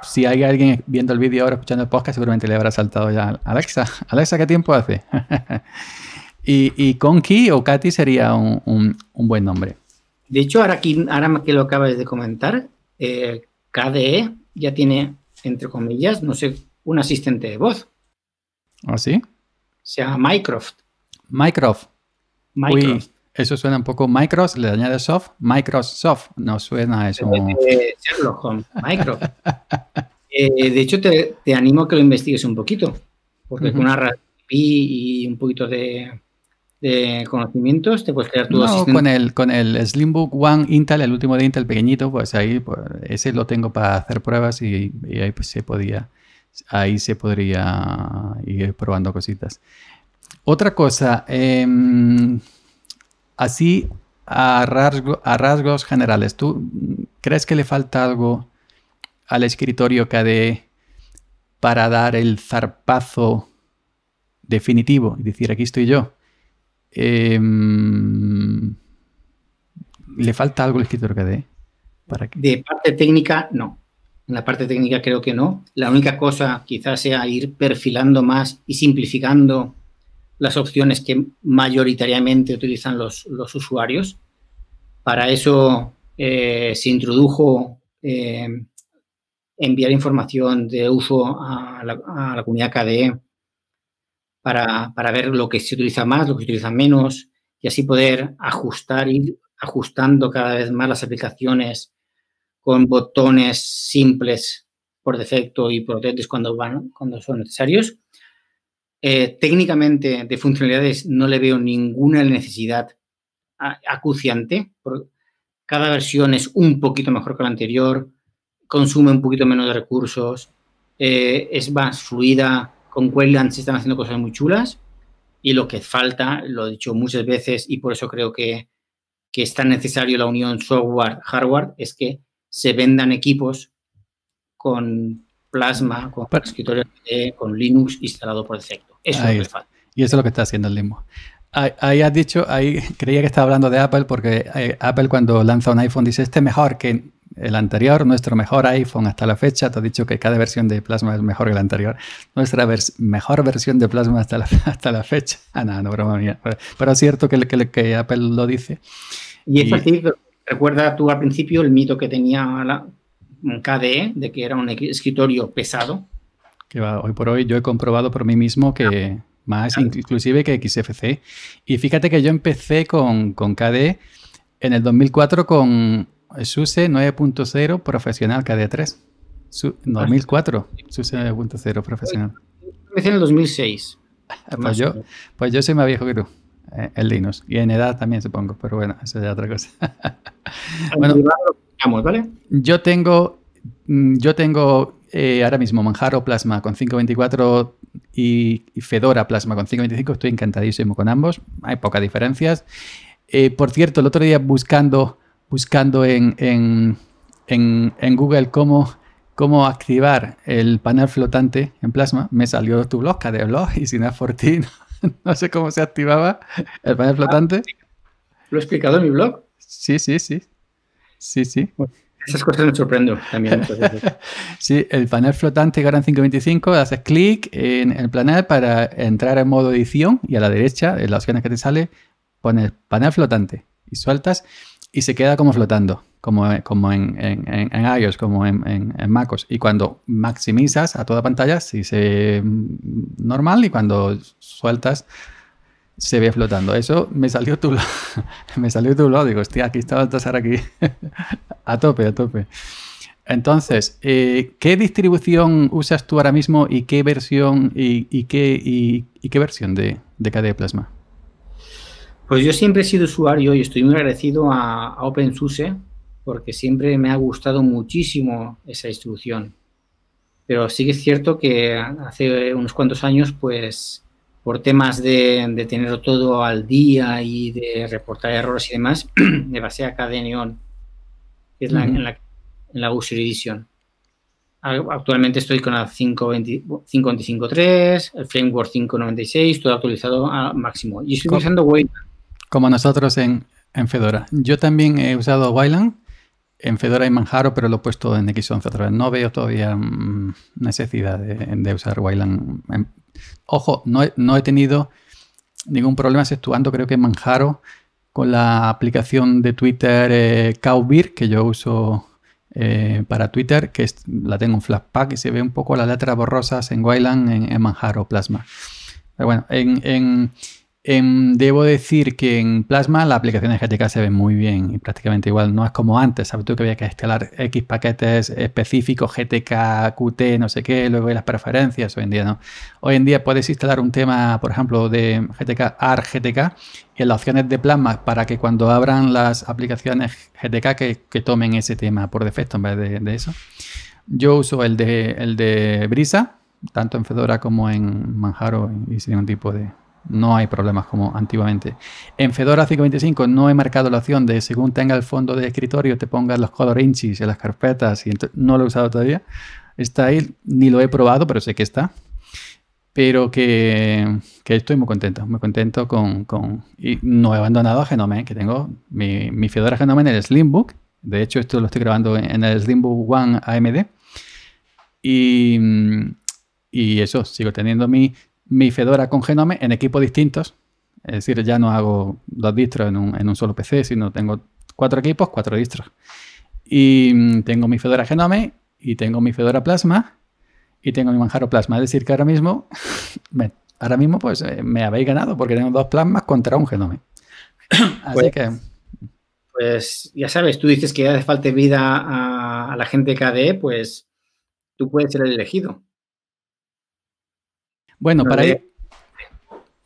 si hay alguien viendo el vídeo ahora escuchando el podcast, seguramente le habrá saltado ya Alexa. Alexa, ¿qué tiempo hace? y, y Conky o Katy sería un, buen nombre. De hecho, ahora, aquí, ahora que lo acabas de comentar, eh, KDE ya tiene, entre comillas, no sé, un asistente de voz. ¿Ah, sí? Se llama Mycroft. Microsoft. eso suena un poco micros, le añade soft, Microsoft, no suena eso. Eh, de hecho, te, animo a que lo investigues un poquito, porque con una RAPI y un poquito de, conocimientos, te puedes crear tu Con el, con el Slimbook One Intel, el último de Intel pequeñito, pues ahí pues, ese lo tengo para hacer pruebas y, ahí pues, se podía, ahí se podría ir probando cositas. Otra cosa, em, así a, rasgos generales, ¿tú crees que le falta algo al escritorio KDE para dar el zarpazo definitivo? y decir, aquí estoy yo. Em, ¿Le falta algo al escritorio KDE? ¿Para De parte técnica, no. En la parte técnica creo que no. La única cosa quizás sea ir perfilando más y simplificando las opciones que mayoritariamente utilizan los, usuarios. Para eso eh, se introdujo eh, enviar información de uso a la, comunidad KDE para, ver lo que se utiliza más, lo que se utiliza menos, y así poder ajustar, ir ajustando cada vez más las aplicaciones con botones simples por defecto y protetes cuando, cuando son necesarios. Eh, técnicamente, de funcionalidades, no le veo ninguna necesidad acuciante. Cada versión es un poquito mejor que la anterior, consume un poquito menos de recursos, eh, es más fluida. Con Quelland se están haciendo cosas muy chulas y lo que falta, lo he dicho muchas veces y por eso creo que, que es tan necesario la unión software-hardware, es que se vendan equipos con Plasma, con escritorio con Linux instalado por defecto es Y eso es lo que está haciendo el limbo Ahí, has dicho, ahí creía que estaba hablando de Apple porque eh, Apple cuando lanza un iPhone dice este mejor que el anterior, nuestro mejor iPhone hasta la fecha, te ha dicho que cada versión de Plasma es mejor que la anterior, nuestra mejor versión de Plasma hasta la, hasta la fecha. Ah, no, no, broma mía. Pero, es cierto que, que, Apple lo dice. Y es así, recuerda tú al principio el mito que tenía la KDE de que era un escritorio pesado que hoy por hoy yo he comprobado por mí mismo que ah. más inclusive que XFC. Y fíjate que yo empecé con, KDE en el 2004 con SUSE 9.0 Profesional KDE3. 2004, ah. SUSE 9.0 Profesional. Empecé en el 2006. Ah, pues yo, pues yo soy más viejo que tú en eh, Linux. Y en edad también, supongo, pero bueno, eso es otra cosa. bueno, yo tengo, mm, yo tengo eh, ahora mismo Manjaro Plasma con 5.24 y, Fedora Plasma con 5.25. Estoy encantadísimo con ambos. Hay pocas diferencias. Eh, por cierto, el otro día buscando, buscando en, Google cómo cómo activar el panel flotante en Plasma, me salió tu blog, de blog y sin Fortin, no sé cómo se activaba el panel ah, flotante. ¿Lo he explicado en mi blog? Sí, sí, sí. Sí, sí. Esas cosas me sorprendo también. sí, el panel flotante que ahora en 525, haces clic en el panel para entrar en modo edición y a la derecha, en las opciones que te sale, pones panel flotante y sueltas y se queda como flotando, como, como en, en, iOS, como en, MacOS. Y cuando maximizas a toda pantalla, se mm, normal y cuando sueltas se ve flotando. Eso me salió tu lado. me salió tu lado. Digo, hostia, aquí estaba TASAR aquí. a tope, a tope. Entonces, eh, ¿qué distribución usas tú ahora mismo y qué versión y, qué, y, qué versión de, de KDE Plasma? Pues yo siempre he sido usuario y estoy muy agradecido a, a OpenSUSE porque siempre me ha gustado muchísimo esa distribución. Pero sí que es cierto que hace unos cuantos años, pues por temas de, de, tenerlo todo al día y de reportar errores y demás, me basé acá de Neon, que es la, en, la, en, la, User Edition. Actualmente estoy con la 5.25.3, el framework 5.96, todo actualizado al máximo. Y estoy usando Wayland. Como nosotros en, Fedora. Yo también he usado Wayland en Fedora y Manjaro, pero lo he puesto en X11 otra vez. No veo todavía mm, necesidad de, de usar Wayland Ojo, no he, tenido ningún problema exceptuando creo que en Manjaro con la aplicación de Twitter eh, Cowbeer que yo uso eh, para Twitter, que la tengo en Flashpack y se ve un poco las letras borrosas en Wayland en, en Manjaro Plasma. Pero bueno, en Em, debo decir que en Plasma las aplicaciones GTK se ven muy bien y prácticamente igual, no es como antes, sabes tú que había que instalar X paquetes específicos, GTK, Qt, no sé qué, luego hay las preferencias, hoy en día no. Hoy en día puedes instalar un tema, por ejemplo, de GTK, AR GTK, en las opciones de Plasma para que cuando abran las aplicaciones GTK que, tomen ese tema por defecto en vez de, eso. Yo uso el de, el de Brisa, tanto en Fedora como en Manjaro y sin ningún tipo de, no hay problemas como antiguamente. En Fedora 5.25 no he marcado la opción de según tenga el fondo de escritorio te pongas los color inches en las carpetas y no lo he usado todavía. Está ahí, ni lo he probado, pero sé que está. Pero que, estoy muy contento, muy contento con, Y no he abandonado a Genome, que tengo mi, Fedora Genome en el Slimbook. De hecho, esto lo estoy grabando en el Slimbook One AMD. Y, y eso, sigo teniendo mi mi Fedora con Genome en equipos distintos. Es decir, ya no hago dos distros en un, solo PC, sino tengo cuatro equipos, cuatro distros. Y mm, tengo mi Fedora Genome y tengo mi Fedora Plasma y tengo mi Manjaro Plasma. Es decir, que ahora mismo, ahora mismo pues eh, me habéis ganado porque tengo dos plasmas contra un genome. Así pues, que... Pues ya sabes, tú dices que hace falta vida a, a la gente KDE, e, pues tú puedes ser el elegido. Bueno, para ir,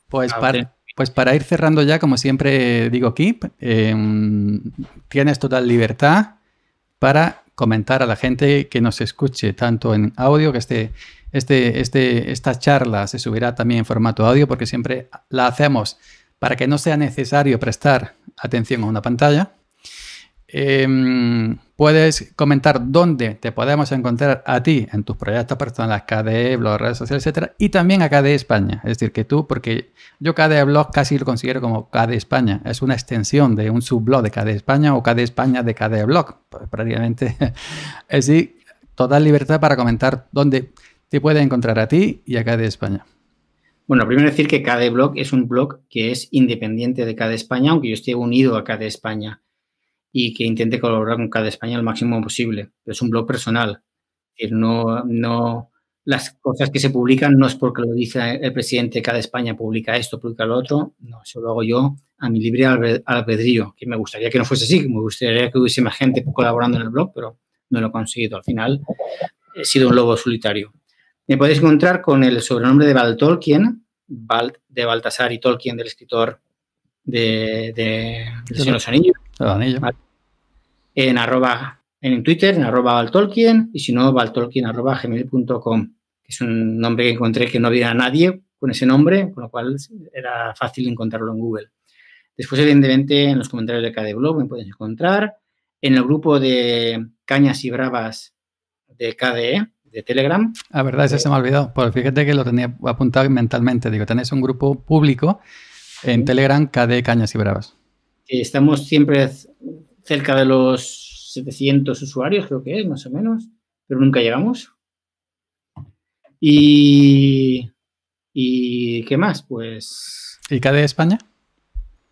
pues, ah, pues, para, ir cerrando ya, como siempre digo, Kip, em, tienes total libertad para comentar a la gente que nos escuche, tanto en audio, que este, este, este, esta charla se subirá también en formato audio, porque siempre la hacemos para que no sea necesario prestar atención a una pantalla. Em, Puedes comentar dónde te podemos encontrar a ti en tus proyectos personales, KDE, blog, redes sociales, etcétera, y también acá de España. Es decir, que tú, porque yo KDE Blog casi lo considero como KDE España. Es una extensión de un subblog de KDE España o KDE España de KDE Blog, prácticamente. es decir, total libertad para comentar dónde te puede encontrar a ti y acá de España. Bueno, primero decir que KDE Blog es un blog que es independiente de KDE España, aunque yo esté unido a KDE España y que intente colaborar con cada España lo máximo posible. Es un blog personal. no, no, las cosas que se publican no es porque lo dice el presidente, cada España publica esto, publica lo otro. No, eso lo hago yo a mi libre albedrío, que me gustaría que no fuese así, me gustaría que hubiese más gente colaborando en el blog, pero no lo he conseguido. Al final he sido un lobo solitario. Me podéis encontrar con el sobrenombre de Val Tolkien, de Baltasar y Tolkien, del escritor de, de, los Anillos en en Twitter, en arroba valtolkien, y si no, valtolkien arroba gmail.com, que es un nombre que encontré que no había nadie con ese nombre, con lo cual era fácil encontrarlo en Google. Después, evidentemente, en los comentarios de cada blog me pueden encontrar, en el grupo de Cañas y Bravas de KDE, de Telegram. la ah, verdad, ese eh, se me ha olvidado. Pues fíjate que lo tenía apuntado mentalmente. Digo, tenéis un grupo público en Telegram, KDE Cañas y Bravas. Estamos siempre cerca de los 700 usuarios, creo que es, más o menos, pero nunca llegamos. Y, y qué más, pues... ¿Y CADE España?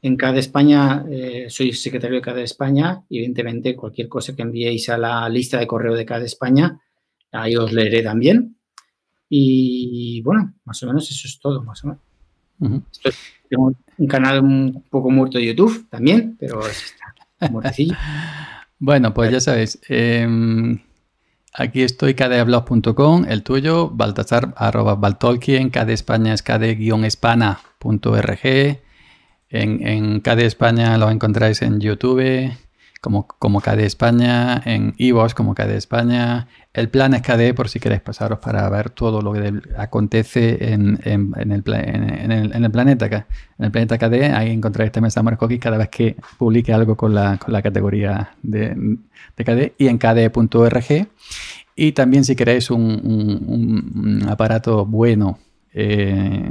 En CADE España, eh, soy secretario de CADE España evidentemente cualquier cosa que enviéis a la lista de correo de CADE España, ahí os leeré también. Y bueno, más o menos eso es todo, más o menos. tengo un canal un poco muerto de YouTube también, pero es bueno, pues ya sabéis. Em, aquí estoy, kdeblog.com, el tuyo, baltasar, arroba, baltolkien, España es kde espanaorg En, en España lo encontráis en YouTube, como, como KD España, en Evox como KD España. El plan es KD por si queréis pasaros para ver todo lo que acontece en, en, el, en el, planeta. En el planeta KD, ahí encontraréis también este Samuel y cada vez que publique algo con la, categoría de, de KD y en KDE.org Y también si queréis un, aparato bueno. Eh,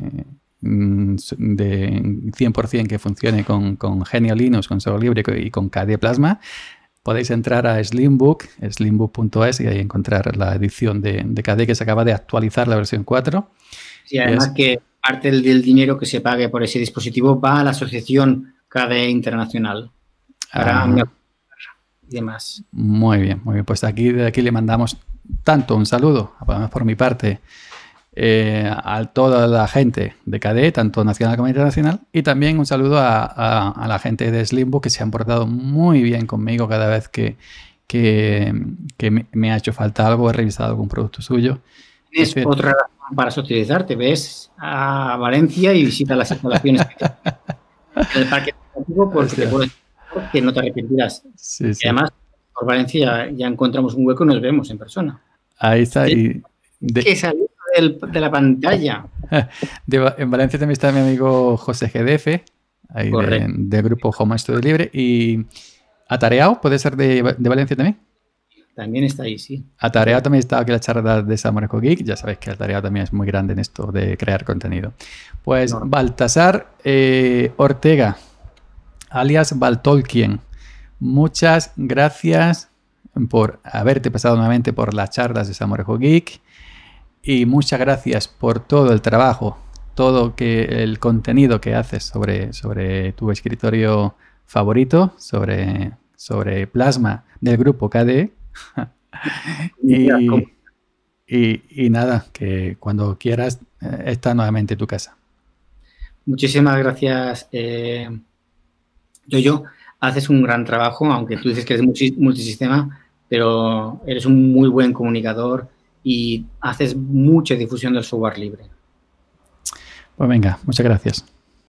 Mm, de 100% que funcione con, con Genio Linux, con Solo Libre y con KDE Plasma, podéis entrar a Slimbook, slimbook.es y ahí encontrar la edición de, KDE que se acaba de actualizar la versión 4. y además que parte del, dinero que se pague por ese dispositivo va a la asociación KDE Internacional para ah. demás. Muy bien, muy bien. Pues aquí, de aquí le mandamos tanto un saludo, por mi parte, eh, a toda la gente de CADE, tanto nacional como internacional. Y también un saludo a, la gente de Slimbo que se han portado muy bien conmigo cada vez que, que, me, ha hecho falta algo, he revisado algún producto suyo. Es otra razón para socializarte. Ves a Valencia y visita las instalaciones del parque porque pues que no te arrepentirás. además, por Valencia ya, encontramos un hueco y nos vemos en persona. Ahí está. Y de de la pantalla. en Valencia también está mi amigo José GDF, del de grupo Home Studio Libre. Y Atareado, ¿puede ser de, de Valencia también? También está ahí, sí. Atareado también está aquí la charla de Samorejo Geek. Ya sabéis que Atareado también es muy grande en esto de crear contenido. Pues Baltasar eh, Ortega, alias Baltolkien. Muchas gracias por haberte pasado nuevamente por las charlas de Samorejo Geek y muchas gracias por todo el trabajo, todo que, el contenido que haces sobre, sobre tu escritorio favorito, sobre, sobre Plasma del grupo KDE. y, nada, que cuando quieras eh, está nuevamente en tu casa. Muchísimas gracias, eh, yo Haces un gran trabajo, aunque tú dices que eres multisistema, pero eres un muy buen comunicador y haces mucha difusión del software libre. Pues venga, muchas gracias.